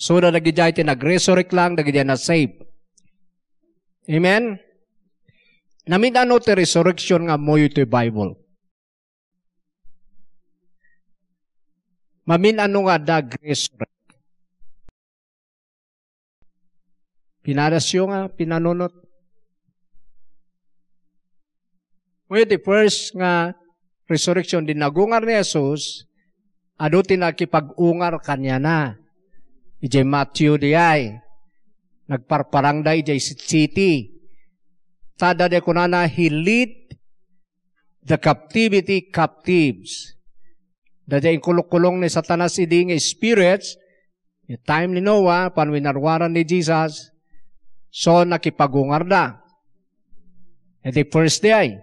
So na nagidya iti nag-resurrect lang, nagidya na save. Amen? Namin ano ti resurrection nga mo ito Bible. Mamin ano nga nag-resurrect. Pinarasyo nga, pinanunot. Pwede first nga resurrection din nagungar ni Jesus, ado tinakipag-ungar kanya na Ijay Matthew diay. Nagparparang da ijay city. Tada de kunana, he lead the captivity captives. Dada yung kulukulong ni satanas nga spirits, yung time ni Noah, panwinarwaran ni Jesus, so nakipagungar da. And the first day,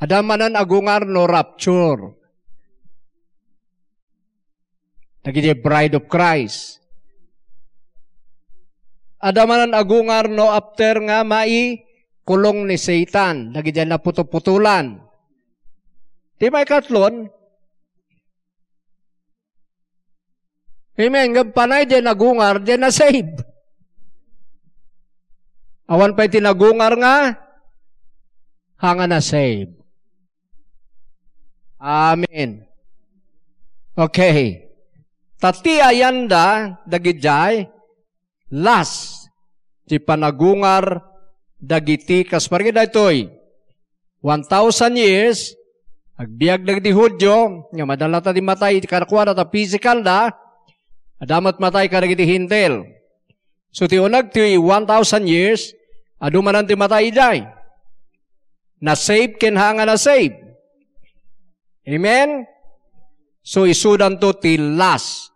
Adamanan agungar no rapture. Dagiti bride of Christ. Adamanan agungar no after nga mai kulong ni Satan. Dagiti na putuputulan. Di may katlon, Amen. Nga panay din nagungar, din na-save. Awan pa'y tinagungar nga, hanga na-save. Amen. Okay. Tati ayanda dagidjay las ti panagungar dagiti kasparida itoy. 1,000 years agbiag dagiti Hudyo nga madalata di matay karakuan ta physical da adamat matay karagiti hintel. So ti unag ti 1,000 years adumanan ti matay day. Na save ken hanga na save. Amen? So isudan to ti last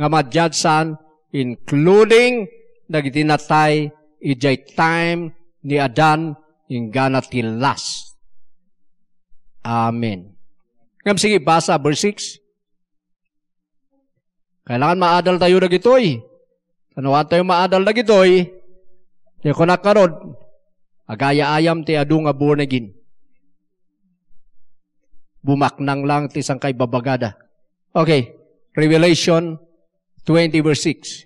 nga madjadsan including nagitinatay ijay time ni Adan ingana ti last. Amen. Ngam sige, basa verse 6. Kailangan maadal tayo dagitoy. Tanuan tayo maadal dagitoy. Di ko nakarod. Agaya ayam ti adu nga bornegin. Bumaknang lang ti sangkay babagada. Okay. Revelation 20 verse 6.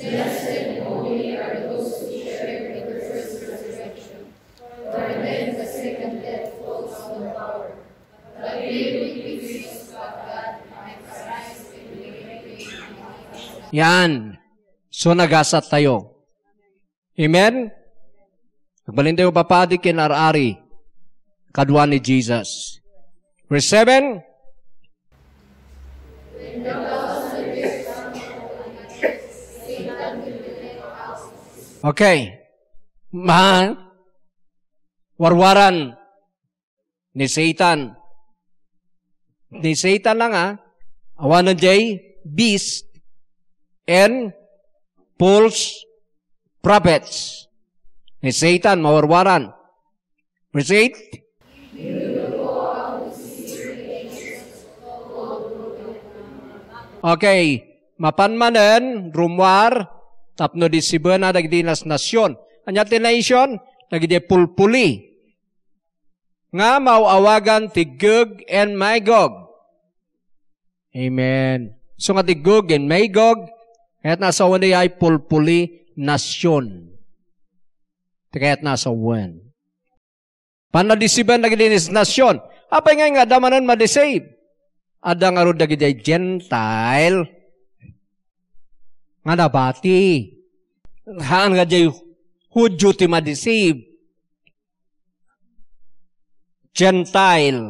Blessed holy are those who the first resurrection, for then the second death falls on the power. But they will be Jesus but Christ will be Yan. So nagasat tayo. Amen? Nagbalin tayo papadi kinarari. Kaduan ni Jesus. Verse 7. When the Oke. Okay. Ma warwaran ni setan. Ni setan lang ha. awan na jay beast and false prophets. Ni setan mawarwaran. Verse Oke, Okay, manen rumwar tapno di sibana dagiti nas nasyon. Anya ti nation dagiti pulpuli. Nga mauawagan ti Gog and Magog. Amen. So nga ti Gog and Magog, ket nasa wala ay pulpuli nasyon. Ket nasa wala. Panadisiban dagiti nasyon. Apay nga nga damanan madisave. Ada nga ro dagiti Gentile nga nabati. Haan nga jay hudyo ti madisib. Gentile.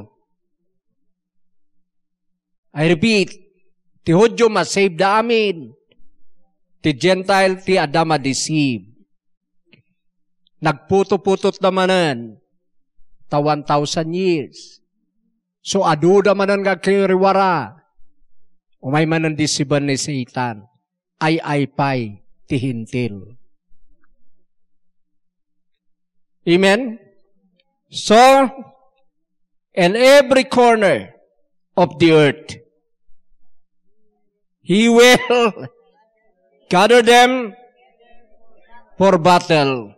I repeat, ti hudyo masave da amin. Ti Gentile ti adama disib. Nagputo-putot damanan. Ta 1,000 years. So adu damanan nga kiriwara. Umay manan disiban ni Satan ay ay pay ti hintil. Amen? So, in every corner of the earth, He will (laughs) gather them for battle.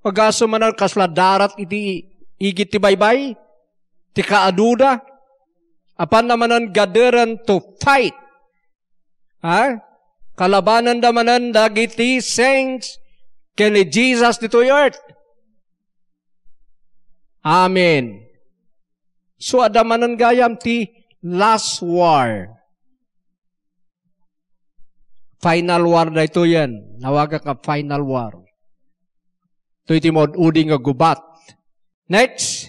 Pagaso man kasla darat iti igit ti baybay, ti kaaduda, apan namanan gaderan to fight. Ha? Kalabanan namanan dagiti saints kani Jesus dito earth. Amen. So adamanan gayam ti last war. Final war na ito yan. Nawaga ka final war. Ito iti mod uding nga gubat. Next,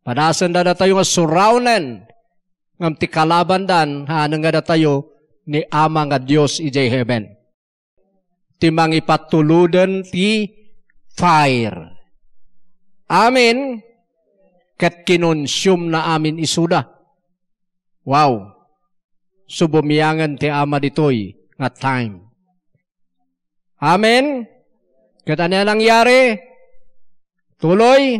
Padasan da tayo nga surrounden ngam ti kalaban dan haanang nga tayo ni ama nga Dios ijay heaven. Ti mangipatuludan ti fire. Amen. Kat kinonsume na amin isuda. Wow. So bumiyangan ti ama ditoy nga time. Amen. Kat ano nangyari? Tuloy.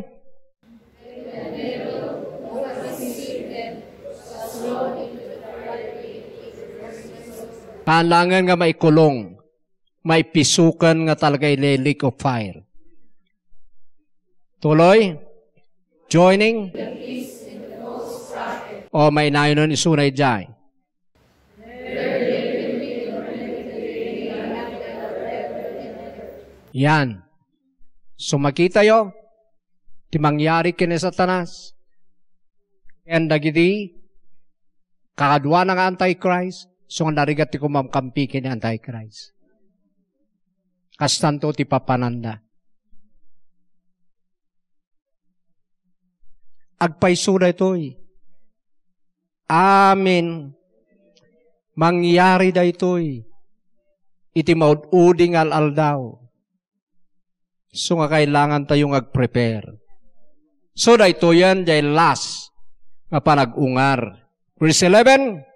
Kailangan nga maikulong. May pisukan nga talaga ililig of fire. Tuloy. Joining. O may nayon isunay dyan. Yan. So makita yo, ti mangyari kini satanas. And dagiti, kakadwa ng Antichrist, So nga narigati ko mamkampi kini Antichrist. Kastanto ti papananda. Agpaisula ito eh. Amen. Mangyari da ito eh. Iti maududing al-al daw. So nga kailangan tayong ag-prepare. So da ito yan, day last, nga panag-ungar. Verse 11,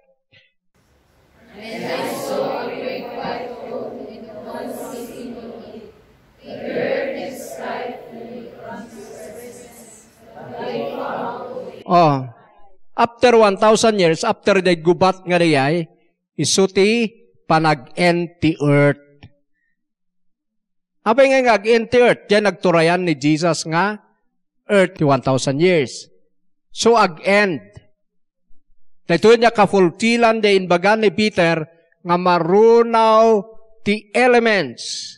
and I saw a great white throne in one sitting Oh, after 1,000 years, after the gubat nga niyay, isuti panag-end earth. Abay nga nag-end earth, yan nagturayan ni Jesus nga earth 1,000 years. So, ag-end Daytoy niya kafultilan de inbagan ni Peter nga marunaw ti elements,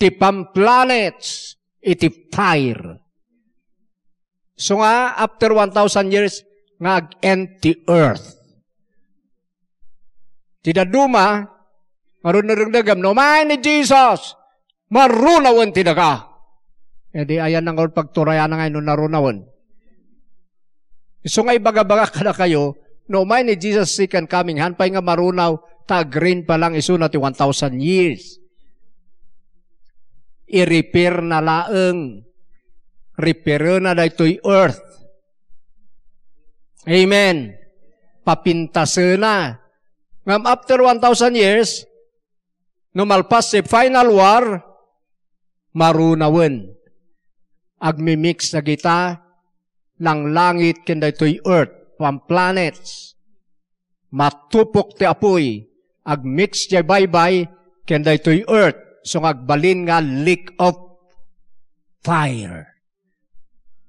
ti pamplanets, iti fire. So nga, after 1,000 years, nga ag-end the earth. Tidaduma, marun na rin no man ni Jesus, marunawan tinaga. E di ayan ang pagturayan na ngayon narunawan. So nga ibaga-baga ka na kayo, No may ni Jesus second coming. Hanpay nga marunaw, tagrin pa lang iso na 1,000 years. I-repair na laeng. Repair na daytoy earth. Amen. Papintase na. Ngam after 1,000 years, numalpas si final war, marunawan. Agmimix na kita ng langit kanda ito'y earth from planets. Matupok ti apoy, agmix ti baybay, kenda ito'y earth, so agbalin nga leak of fire.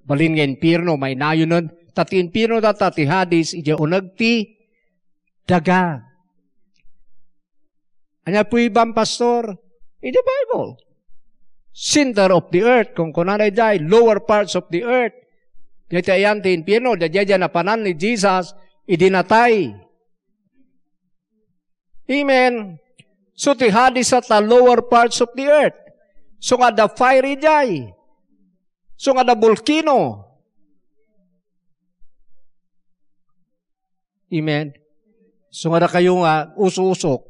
Balin nga impirno, may nayon nun, tati impirno da tati hadis, ija unag ti daga. Anya po ibang pastor? In the Bible. Center of the earth, kung kunanay day, lower parts of the earth, dito ayan ti impyerno, dadya na panan ni Jesus, idinatay. Amen. So ti hadis at the lower parts of the earth. So nga da fiery jay. So nga da volcano. Amen. So nga da kayo nga ususok.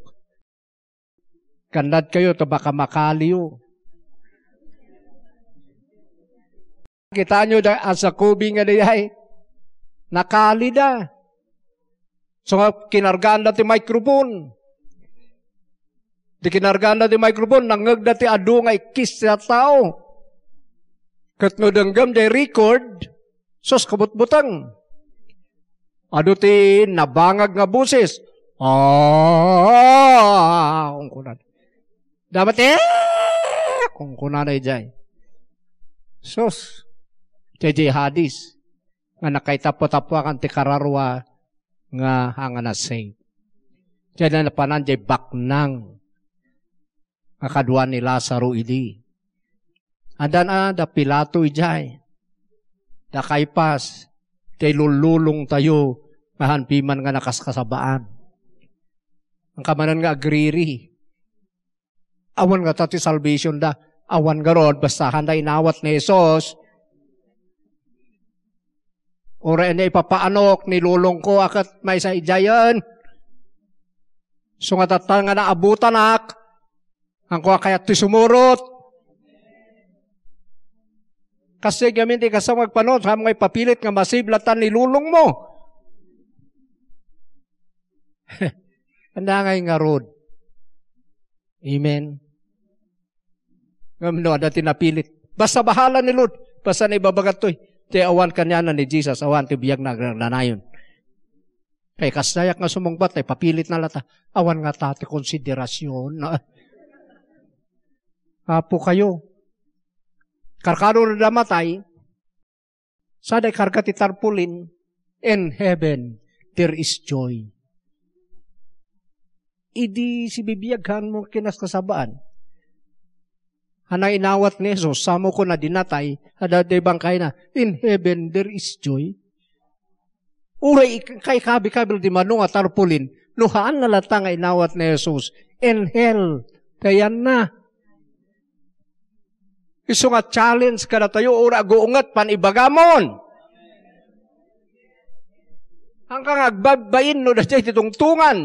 Kanad kayo, to baka makaliw. Kita nyo da, asa kubi nga diay, nakalida. So kinarganda ti microphone. Di kinarganda ti microphone, nangag ti adu nga ikis sa tao. Kat no denggam day record, sos kabutbutang. adu ti nabangag nga buses. Ah, kung kunan. Dapat eh, kung kunan ay jay. Sos, Iti hadis. Nga nakaitapot-apo ang tikararwa nga hanga na sing. Diyan na panan jay baknang akaduan ni Lazaro idi. Andan a da Pilato ijay. Da kaipas tay lululong tayo mahanpiman nga nakaskasabaan. Ang kamanan nga agriri. Awan nga tati salvation da. Awan nga rod, bastahan da inawat ni Jesus, Ora na ipapaanok, nilulong ko, akat may sa ijayan. So nga tatanga na abutanak, ang kuha kaya ti sumurot. Kasi gamin di kasama magpanon, sa mga ipapilit nga masiblatan nilulong mo. (laughs) Anda nga nga rod. Amen. Ngayon, no, dati napilit. Basta bahala ni Lord. Basta na ibabagat to'y ti awan kanya na ni Jesus, awan ti biyag nagranayon. Kay kasayak nga sumungbat, ay papilit na lata. Awan nga ta ti konsiderasyon na. Ah. Apo kayo. Karkado na damatay, saday karga ti tarpulin, in heaven there is joy. Idi si bibiyaghan mo kinas kasabaan Hanay inawat ni Jesus, samo ko na dinatay, hadatay de bangkay na, in heaven there is joy. Uray kay kabi-kabil di manunga tarpulin, luhaan na lata nga inawat ni Jesus, in hell, kayan na. Isong nga challenge ka na tayo, ura guungat panibagamon. Ang kang agbabayin no, dasay titungtungan. tungan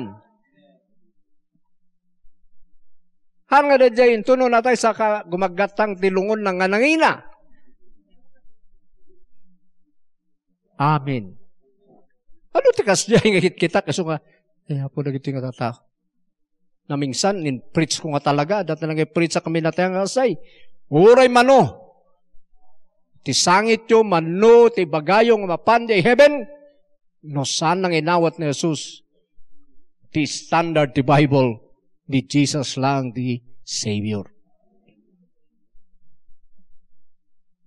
Har nga dadya tuno natay sa ka gumagatang tilungon ng nangina. Amen. Ano tikas diya nga kita kaso nga kaya eh, po nagito nga tata. Namingsan in preach ko nga talaga dat nga preach sa kami natay nga say. Uray mano. Ti sangit yo mano ti bagayong mapandi heaven. No san nang inawat ni Jesus. Ti standard ti Bible ni Jesus lang, the Savior.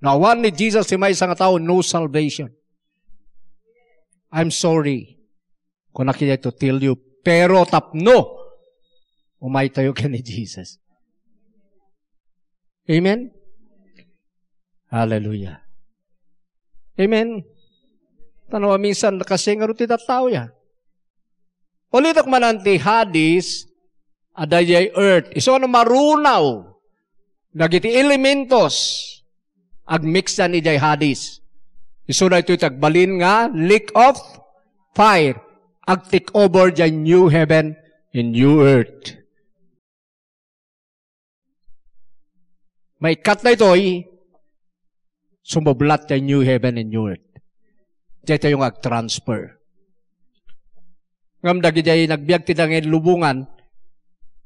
Nawan ni Jesus si may isang tao, no salvation. I'm sorry kung nakita to tell you, pero tapno, umay tayo ka ni Jesus. Amen? Hallelujah. Amen? Tanawa minsan, kasi nga rin tao ya. Ulitak man ang hadis, adayay earth. Iso ano marunaw, nagiti elementos, agmix na ni jay hadis. Iso na ito tagbalin nga, leak of fire, ag take over jay new heaven and new earth. May cut na ito ay, sumublat jay new heaven and new earth. Jay tayo nga transfer Ngam dagi jay nagbiag tidang lubungan,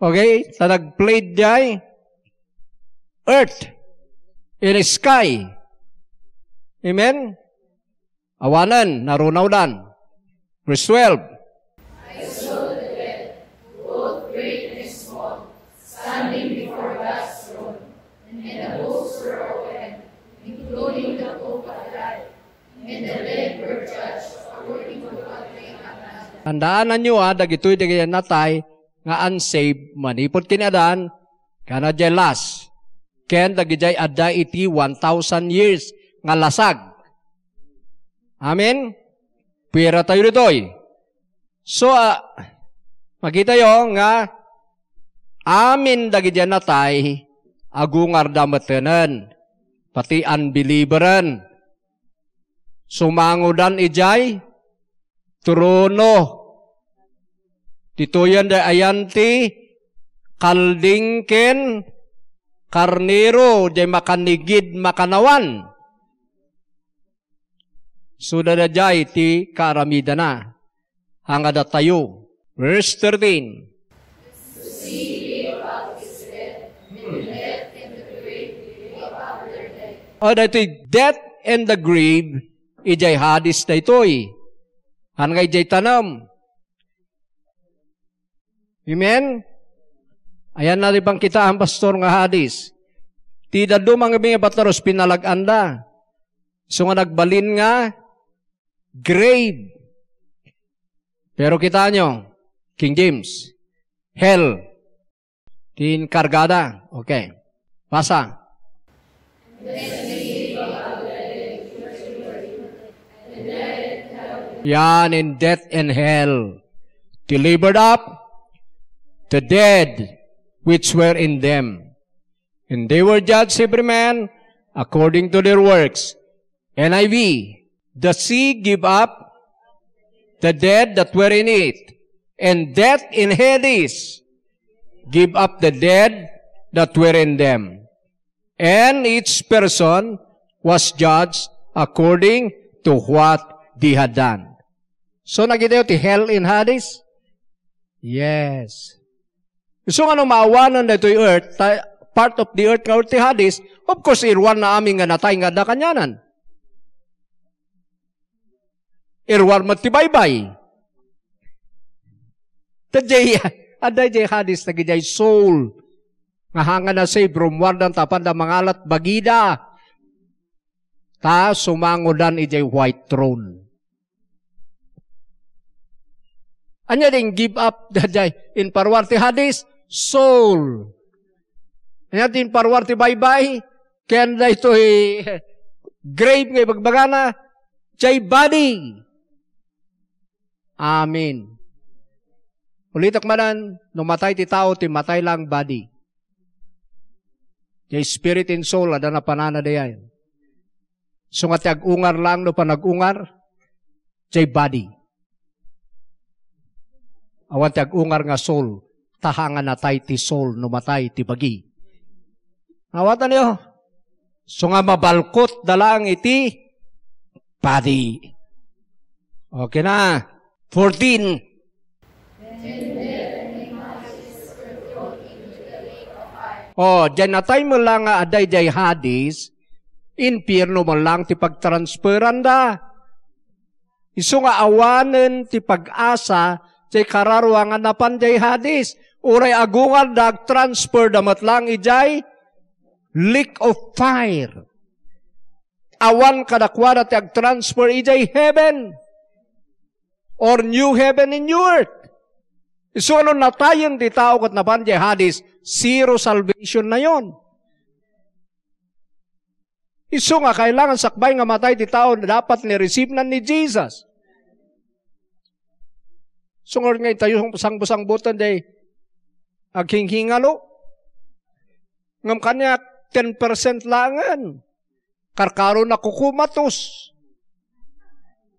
Okay? Sa nag-played jay, earth, in the sky. Amen? Awanan, narunaw dan. Verse 12. I saw the dead, both great and small, standing before God's throne, and the books were opened, including the book of life, the dead were judged according to what they have done. Tandaanan nyo ha, ah, ito'y dagayan natay, nga unsaved manipod kinadan kana jay last ken dagijay adda iti 1000 years nga lasag amen pira tayo ditoy so uh, makita yo nga amin dagiday natay agungar dametenan pati unbelieveran sumangodan ijay trono Tituyan da ayanti, kaldingken, karniro, jay makanigid, makanawan. Suda da jay ti karamida na. Hanga da tayo. Verse 13. O dito'y death and the grave, ijay hadis na ito'y. Hangay jay tanam. Amen? Ayan na rin bang kita ang pastor nga hadis. Tida do mga bataros pinalaganda. So nga nagbalin nga, grave. Pero kita nyo, King James, hell, tin kargada. Okay. Pasa. Yan, in death and hell. Delivered up the dead which were in them. And they were judged every man according to their works. NIV, the sea give up the dead that were in it, and death in Hades give up the dead that were in them. And each person was judged according to what they had done. So nakita ti hell in Hades? Yes. So nga nung maawanan na ito'y earth, part of the earth nga earth hadis, of course, irwan na aming nga natay nga da kanyanan. Irwan matibaybay. Tadjay, (laughs) aday jay hadis na gijay soul. Nga hanga na say, brumwardan tapan da mangalat bagida. Ta sumangodan ijay white throne. Anya ding give up (laughs) daday in parwarte hadis soul. Anya din parwarte bye-bye ken da ito eh, (laughs) grave ngay bagbagana jay body. Amen. Ulitak manan, numatay ti tao, ti matay lang body. Jay spirit and soul, ada na panana dayan. So nga ti agungar lang no panag-ungar, jay body. Awan ti agungar nga soul, tahangan na tayo ti soul, numatay ti bagi. Awatan niyo? So nga mabalkot dalang iti padi. Okay na. 14. Oh, dyan na tayo mo lang nga aday jay hadis, impirno mo lang ti pagtransferan da. Iso nga awanen ti pag-asa Jay kararuangan na pan jay hadis. Uray agungan nag-transfer damat lang ijay leak of fire. Awan kadakwada ti ag-transfer ijay heaven or new heaven and new earth. So ano natayan di tao kat napan jay hadis, zero salvation na yon. Iso nga kailangan sakbay nga matay di tao dapat ni-receive na ni Jesus. Sungar ngay tayo sang busang busang butan day aghinghingalo. Ngam kanya 10% langan. Karkaro na kukumatos.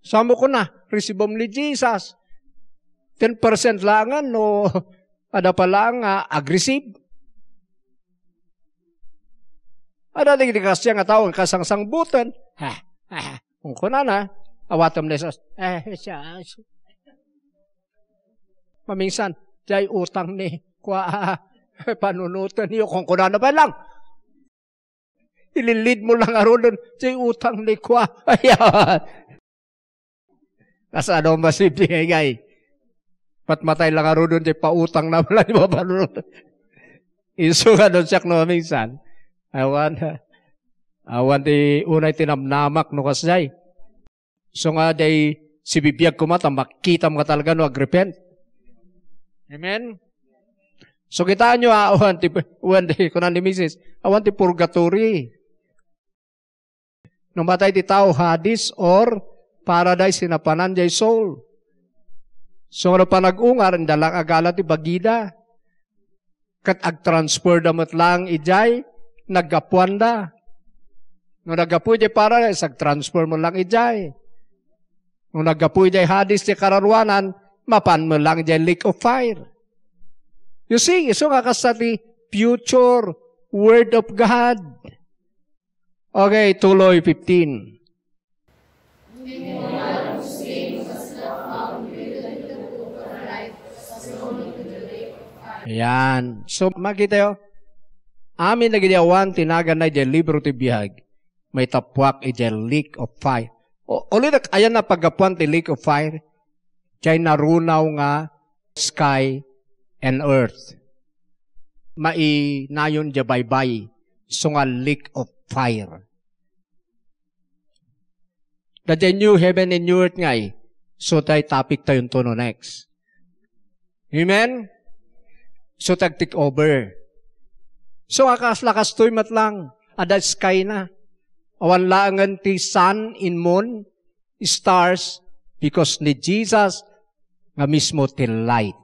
Samo ko na, resibom ni Jesus. 10% langan no (laughs) ada pala nga ah, aggressive. Ada lagi dikas siya nga tao ang kasangsangbutan. Ha, ha, kung kunana, awatam na Jesus. Eh, siya, siya. Paminsan, jay utang ni kwa (laughs) panunutan niyo kung na ba lang. Ililid mo lang aron jay utang ni kwa. (laughs) Ayan. Nasa ano masibli ngay. Patmatay lang aron jay pautang na pala ni panunutan. (laughs) Iso ka doon siya no minsan. Awan, awan di unay tinamnamak no kasay. So nga day si bibiyag ko mata, makita mga talaga no, agrepent. Amen? So kita nyo ha, awan ti, awan kunan ni misis, awan ah, ti purgatory. Nung matay ti tao, hadis or paradise sinapanan jay soul. So ano pa nag-ungar, dalang agala ti bagida. Kat ag-transfer damat lang ijay, nagapuan da. Nung nagapu jay paradise, ag-transfer mo lang ijay. Nung nagapu jay hadis ti kararuanan, mapan mo lang dyan lake of fire. You see, so kakasati, future word of God. Okay, tuloy 15. Yan. So, makita yo. amin na ginawan, tinagan na dyan libro ti bihag. May tapwak dyan leak of fire. O, ulit, ayan na pagapuan ti leak of fire. Chay narunaw nga sky and earth. Mai nayon di baybay so nga lake of fire. That the new heaven and new earth ngay. So tay topic tayo to next. Amen? So tag take over. So akas-lakas to'y matlang. Ada sky na. Awan laangan ti sun in moon, stars, because ni Jesus nga mismo ti light.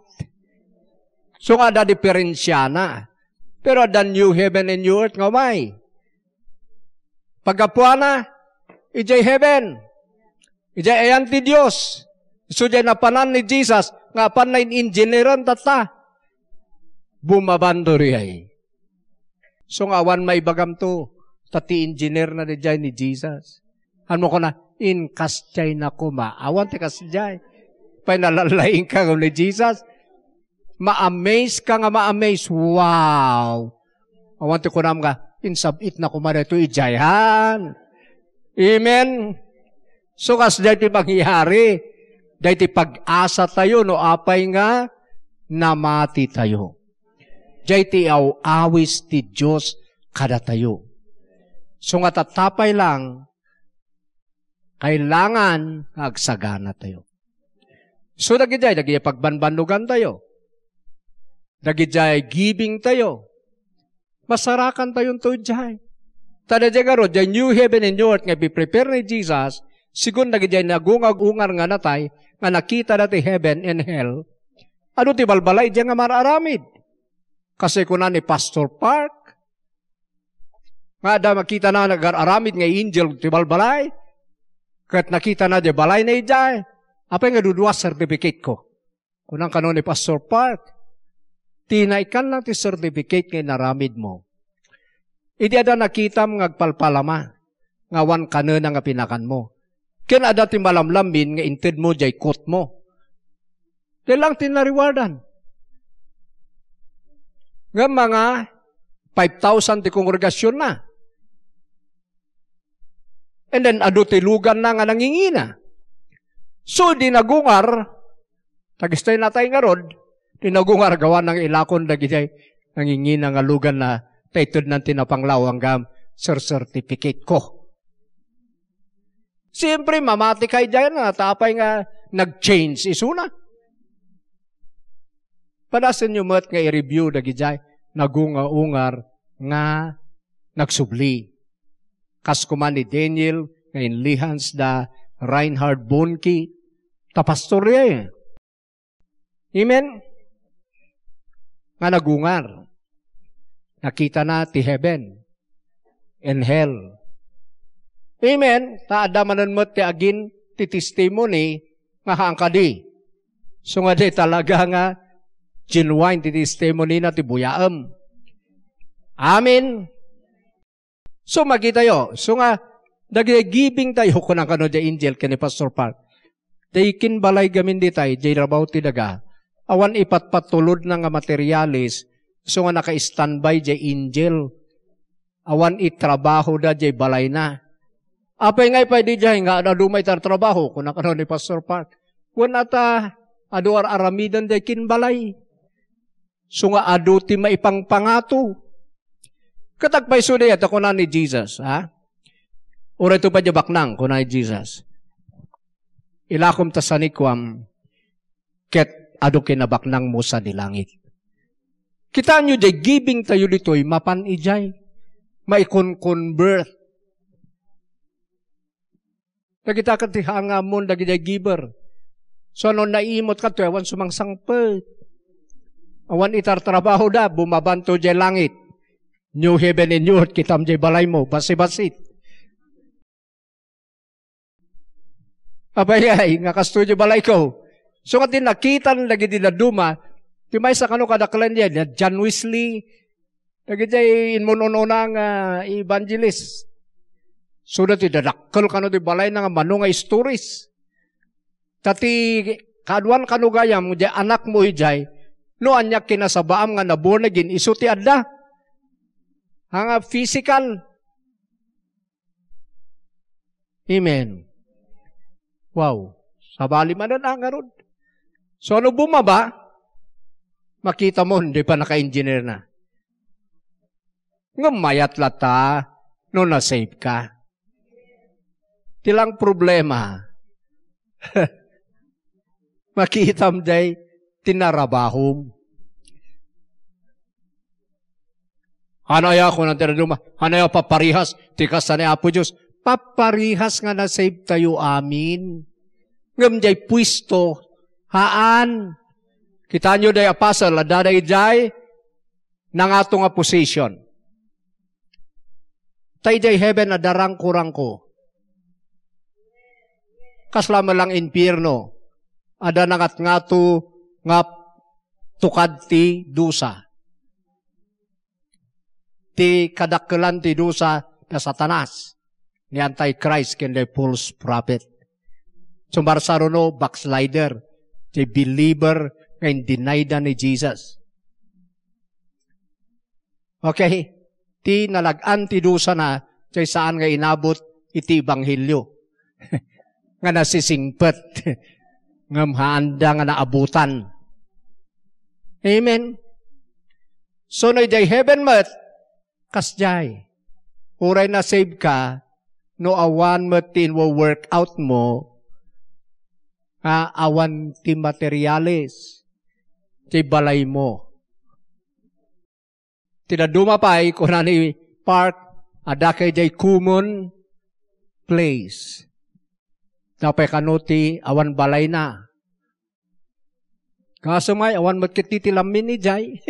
So nga da diferensya na. Pero da new heaven and new earth nga may. Pagkapuan na, ijay heaven. Ijay ayan ti Diyos. So jay napanan ni Jesus, nga pan in engineeran tata. Bumabando riyay. So nga awan may bagam to, tati engineer na di ni Jesus. Ano ko na, in kasyay na kuma. Awan ti kasyay. Painalalain ka ni Jesus. Ma-amaze ka nga, ma-amaze. Wow! Awanti ko naman ka, insabit na kumara ito ijayhan. Amen? So, kas dahil pangyari, dahil pag-asa tayo, no apay nga, namati tayo. Dahil ti awis ti Diyos kada tayo. So, nga tatapay lang, kailangan agsagana tayo. So dagiti dagiti pagbanbanugan tayo. Dagiti giving tayo. Masarakan tayong to jay. Tada jay garo, jay new heaven and new earth nga prepare ni Jesus, sigun dagiti nagungag-ungar nga natay, nga nakita dati heaven and hell, ano ti balbalay diyan nga mararamid. Kasi kuna ni Pastor Park, nga da makita na nagaramid nga angel ti balbalay, kat nakita na di balay na ijay, Apa nga dudua certificate ko. Kunang kanon ni Pastor Park, tinaikan lang ti certificate nga naramid mo. Idi ada nakita mga agpalpalama, nga wan kanena nga pinakan mo. Kaya ada ti malamlamin nga inted mo jay kot mo. Dilang tinariwardan. Nga mga 5,000 ti kongregasyon na. And then ado ti lugan na nga nangingina. So, dinagungar, tagistay na tayo nga rod, dinagungar gawa ng ilakon dagitay, nangingina nga lugan na taitod ng tinapanglaw hanggang sir certificate ko. Siyempre, mamati kay dyan, natapay ah, nga nag-change isuna. Padasin nyo mo't nga i-review dagitay, nagunga-ungar nga nagsubli. Kas kuman ni Daniel, nga inlihans da Reinhard Bonnke, Tapastorya eh. Amen? Nga nagungar. Nakita na ti heaven and hell. Amen? Taadamanan mo ti agin ti testimony nga haangkadi. So nga di talaga nga genuine ti testimony na ti buyaam. Amen? So magita yo. So nga, nag-giving tayo kung ang kano di angel kani Pastor Park Daikin balay gamin ditay, jay rabaw tidaga. Awan ipat patulod na nga materialis, so nga naka-standby jay angel. Awan itrabaho da jay balay na. Apay ngay pa di jay nga na dumay tar trabaho, kung nakano ni Pastor Park. Kung nata, aduar aramidan jay kinbalay. So nga adu ti maipangpangato. Katagpay sunay at ako na ni Jesus, ha? Ura ito pa jabak nang, kuna ni Jesus ilakom ta sanikwam, ket adu kinabak nang mo sa nilangit. Kita nyo jay giving tayo dito'y mapan ijay, maikon-kon birth. Nagita ka ti hangamon, nagita giver. So ano naimot ka, sumangsang sumangsangpet. Awan itar da, bumabanto jay langit. New heaven and new earth, kitam jay balay mo, basi-basit. Apay ay, nga kastudyo balay ko. So nga nakita lagi din na duma, ti may sa kano kadaklan niya, na John Wesley, lagi day inmunununa uh, evangelist. So na ti dadakkel kano di balay na nga manungay stories. Tati kaduan kanugayam, di anak mo hijay, no anya kinasabaam nga na gin, iso ti adda. Hanga physical. Amen. Wow. Sabali man na ah, ngarod. So ano bumaba, makita mo, hindi pa naka-engineer na. Nga mayat lata, no na-save ka. Tilang problema. (laughs) makita mo day, tinarabahom. Hanaya ko ng tinaduma, hanaya paparihas, tikas na ni Apo Diyos, paparihas nga nasave tayo amin. Ngam jay pwisto, haan, kita nyo day apasal, daday jay, ng ato nga position. Tay jay heaven, adarangko-rangko. Kaslama lang impyerno, adanangat nga to, nga tukad ti dusa. Ti kadakkelan ti dusa na satanas ni Antichrist and the false prophet. Sumbar sa no, backslider, the believer ngayon dinayda ni Jesus. Okay? Ti nalagan ti dusa na kay saan nga inabot iti banghilyo. (laughs) nga nasisingpet. (laughs) nga maanda nga naabutan. Amen? So na day heaven mat, kasjay. Uray na save ka, no awan mo tin work out mo, nga awan ti materialis, ti balay mo. Tinaduma pa eh, ay ni park, adakay jay kumon place. Napay kanuti awan balay na. Kaso may awan mo't kititilamin ni Jay.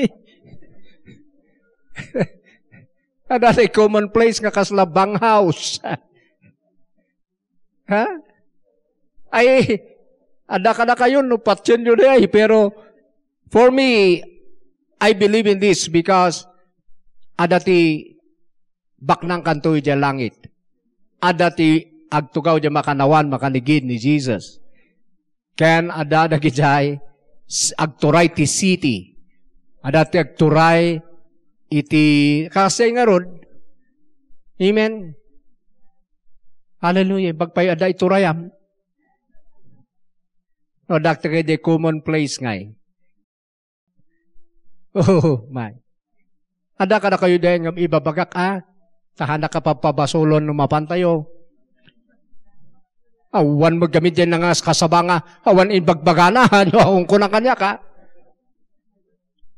(laughs) Adalay common place nga kaslabang house. (laughs) Ha? Ay, ada-kada kayo, no, patsin nyo na Pero, for me, I believe in this because adati baknang kantoy di langit. Adati agtugaw di makanawan, makanigid ni Jesus. Ken ada dagijay agturay ti city. Adati agturay iti kasi nga rod. Amen. Hallelujah. Bagpay ada iturayam. No, dakta kay de common place ngay. (laughs) Oh, my. Ada kada kayo dayon ng iba bagak ah. Tahana ka papabasolon no mapantayo. Oh. Awan magamit din na nga kasabanga. Awan in bagbaganahan. (laughs) Awan ko na kanya ka.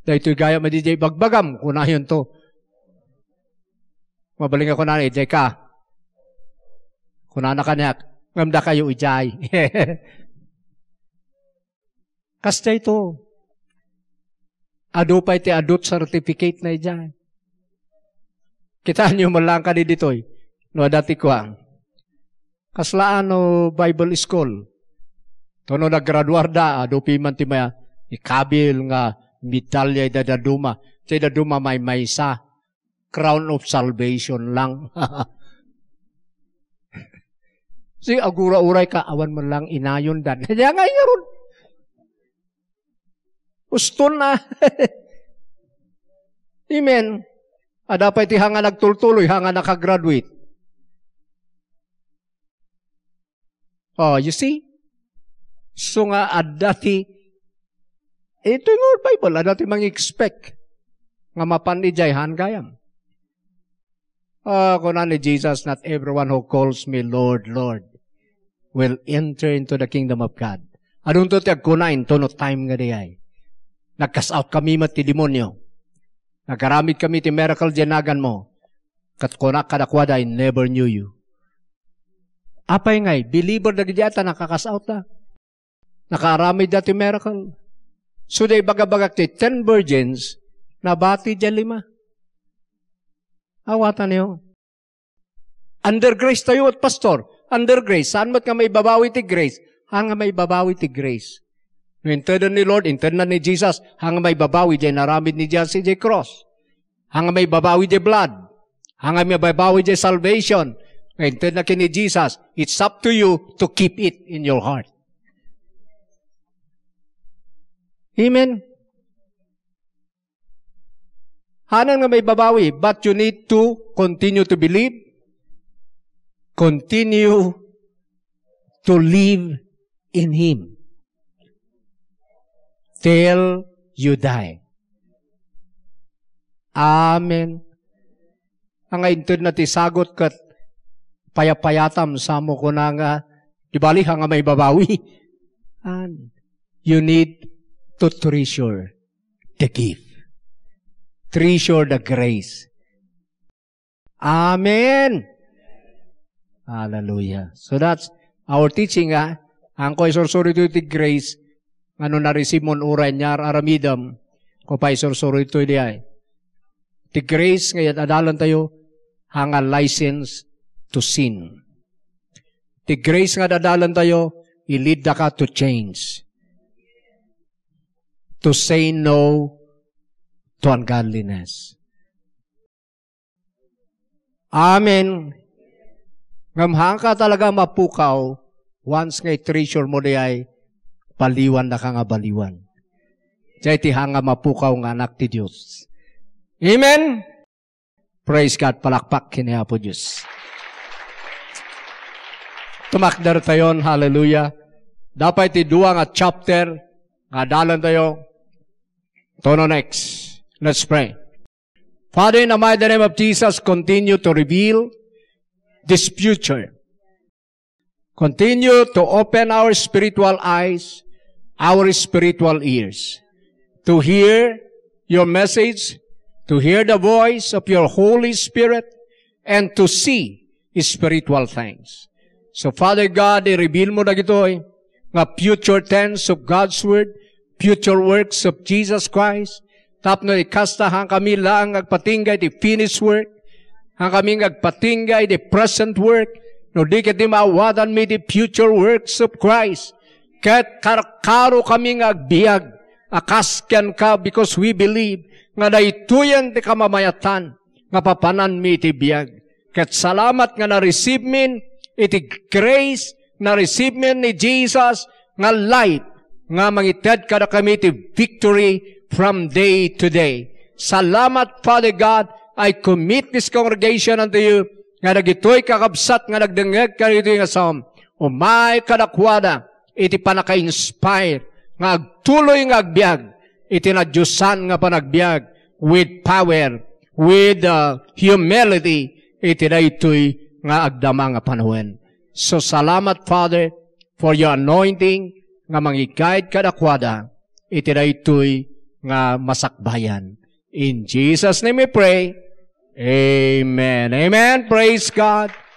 Dahil ito'y gaya madidya bagbagam. Kuna to. Mabaling ako na, eh, ijay ka kunanakanak, ngamda kayo ijay. (laughs) Kasta ito. Adupay ti adult certificate na ijay. Kita niyo malang ka ditoy. No, dati ko ang. Ah. Kaslaan no Bible School. Tono naggraduar da, adupi ah. man ti maya, ah, ikabil nga medalya da daduma. Ti daduma may maysa. Crown of salvation lang. (laughs) Si agura-uray ka, awan mo lang inayon dan. (laughs) Kaya nga nga ron. Gusto na. (laughs) Amen. Adapay ah, ti hanga nagtultuloy, hanga nakagraduate. Oh, you see? So nga, adati, ito yung Bible, adati mang expect nga mapanidjay gayam oh, ah, kunan ni Jesus, not everyone who calls me Lord, Lord will enter into the kingdom of God. Anong to ti agkunain, to no time nga diay. Nagkasout kami mat ti demonyo. Nagaramit kami ti miracle janagan mo. Kat kunak kadakwada, I never knew you. Apay ngay, believer na gidiyata, nakakas out na. Nakaramid dati miracle. So, day bagabagak ti ten virgins, nabati dyan lima. Awatan niyo. Under grace tayo at pastor. Under grace. Saan ba't nga may babawi ti grace? Hanga may babawi ti grace. No internan ni Lord, internan ni Jesus, hanga may babawi jay naramid ni Jesus jay cross. Hanga may babawi di blood. Hanga may babawi di salvation. No internan ni Jesus, it's up to you to keep it in your heart. Amen? Hanan nga may babawi, but you need to continue to believe, continue to live in Him till you die. Amen. Ang aintod na tisagot kat payapayatam sa mo ko na nga, di bali nga may babawi. And you need to treasure the gift. Treasure the grace. Amen! Hallelujah. So that's our teaching. Ah. Ang ko isorsoro ito iti grace, ano na-receive mo uray niya aramidam, ko pa isorsoro to iti ay. Iti grace, ngayon adalan tayo, hanga license to sin. Iti grace nga dadalan tayo, ilid ka to change. To say no to ungodliness. Amen. Ngamhang ka talaga mapukaw once nga treasure mo di ay paliwan na ka nga baliwan. Diya iti hanga mapukaw nga anak ti Diyos. Amen? Praise God. Palakpak kiniya po Diyos. Tumakdar tayo. Hallelujah. Dapat iti duwa nga chapter nga dalan tayo. Tono next. Let's pray. Father, in the mighty name of Jesus, continue to reveal this future. Continue to open our spiritual eyes, our spiritual ears, to hear your message, to hear the voice of your Holy Spirit, and to see spiritual things. So Father God, reveal mo na gito eh, nga future tense of God's Word, future works of Jesus Christ, tapno ikastahan kami lang agpatinggay di finished work, ang kami agpatinggay di present work, no di ka di maawadan mi di future works of Christ. Kahit karkaro kami agbiag, akaskan ka because we believe nga daituyan di kamamayatan nga papanan mi ti biag. Kat salamat nga na-receive min iti grace na-receive min ni Jesus nga light nga mangited kada kami ti victory from day to day. Salamat, Father God. I commit this congregation unto you nga nagitoy kakabsat nga nagdengeg karito nga som. Umay kadakwada, iti panaka-inspire nga agtuloy nga agbiag, iti nadyosan nga panagbiag with power, with uh, humility, iti daytoy nga agdama nga panahon. So salamat Father for your anointing nga mangigayad kadakwada iti daytoy nga masakbayan. In Jesus' name we pray. Amen. Amen. Praise God.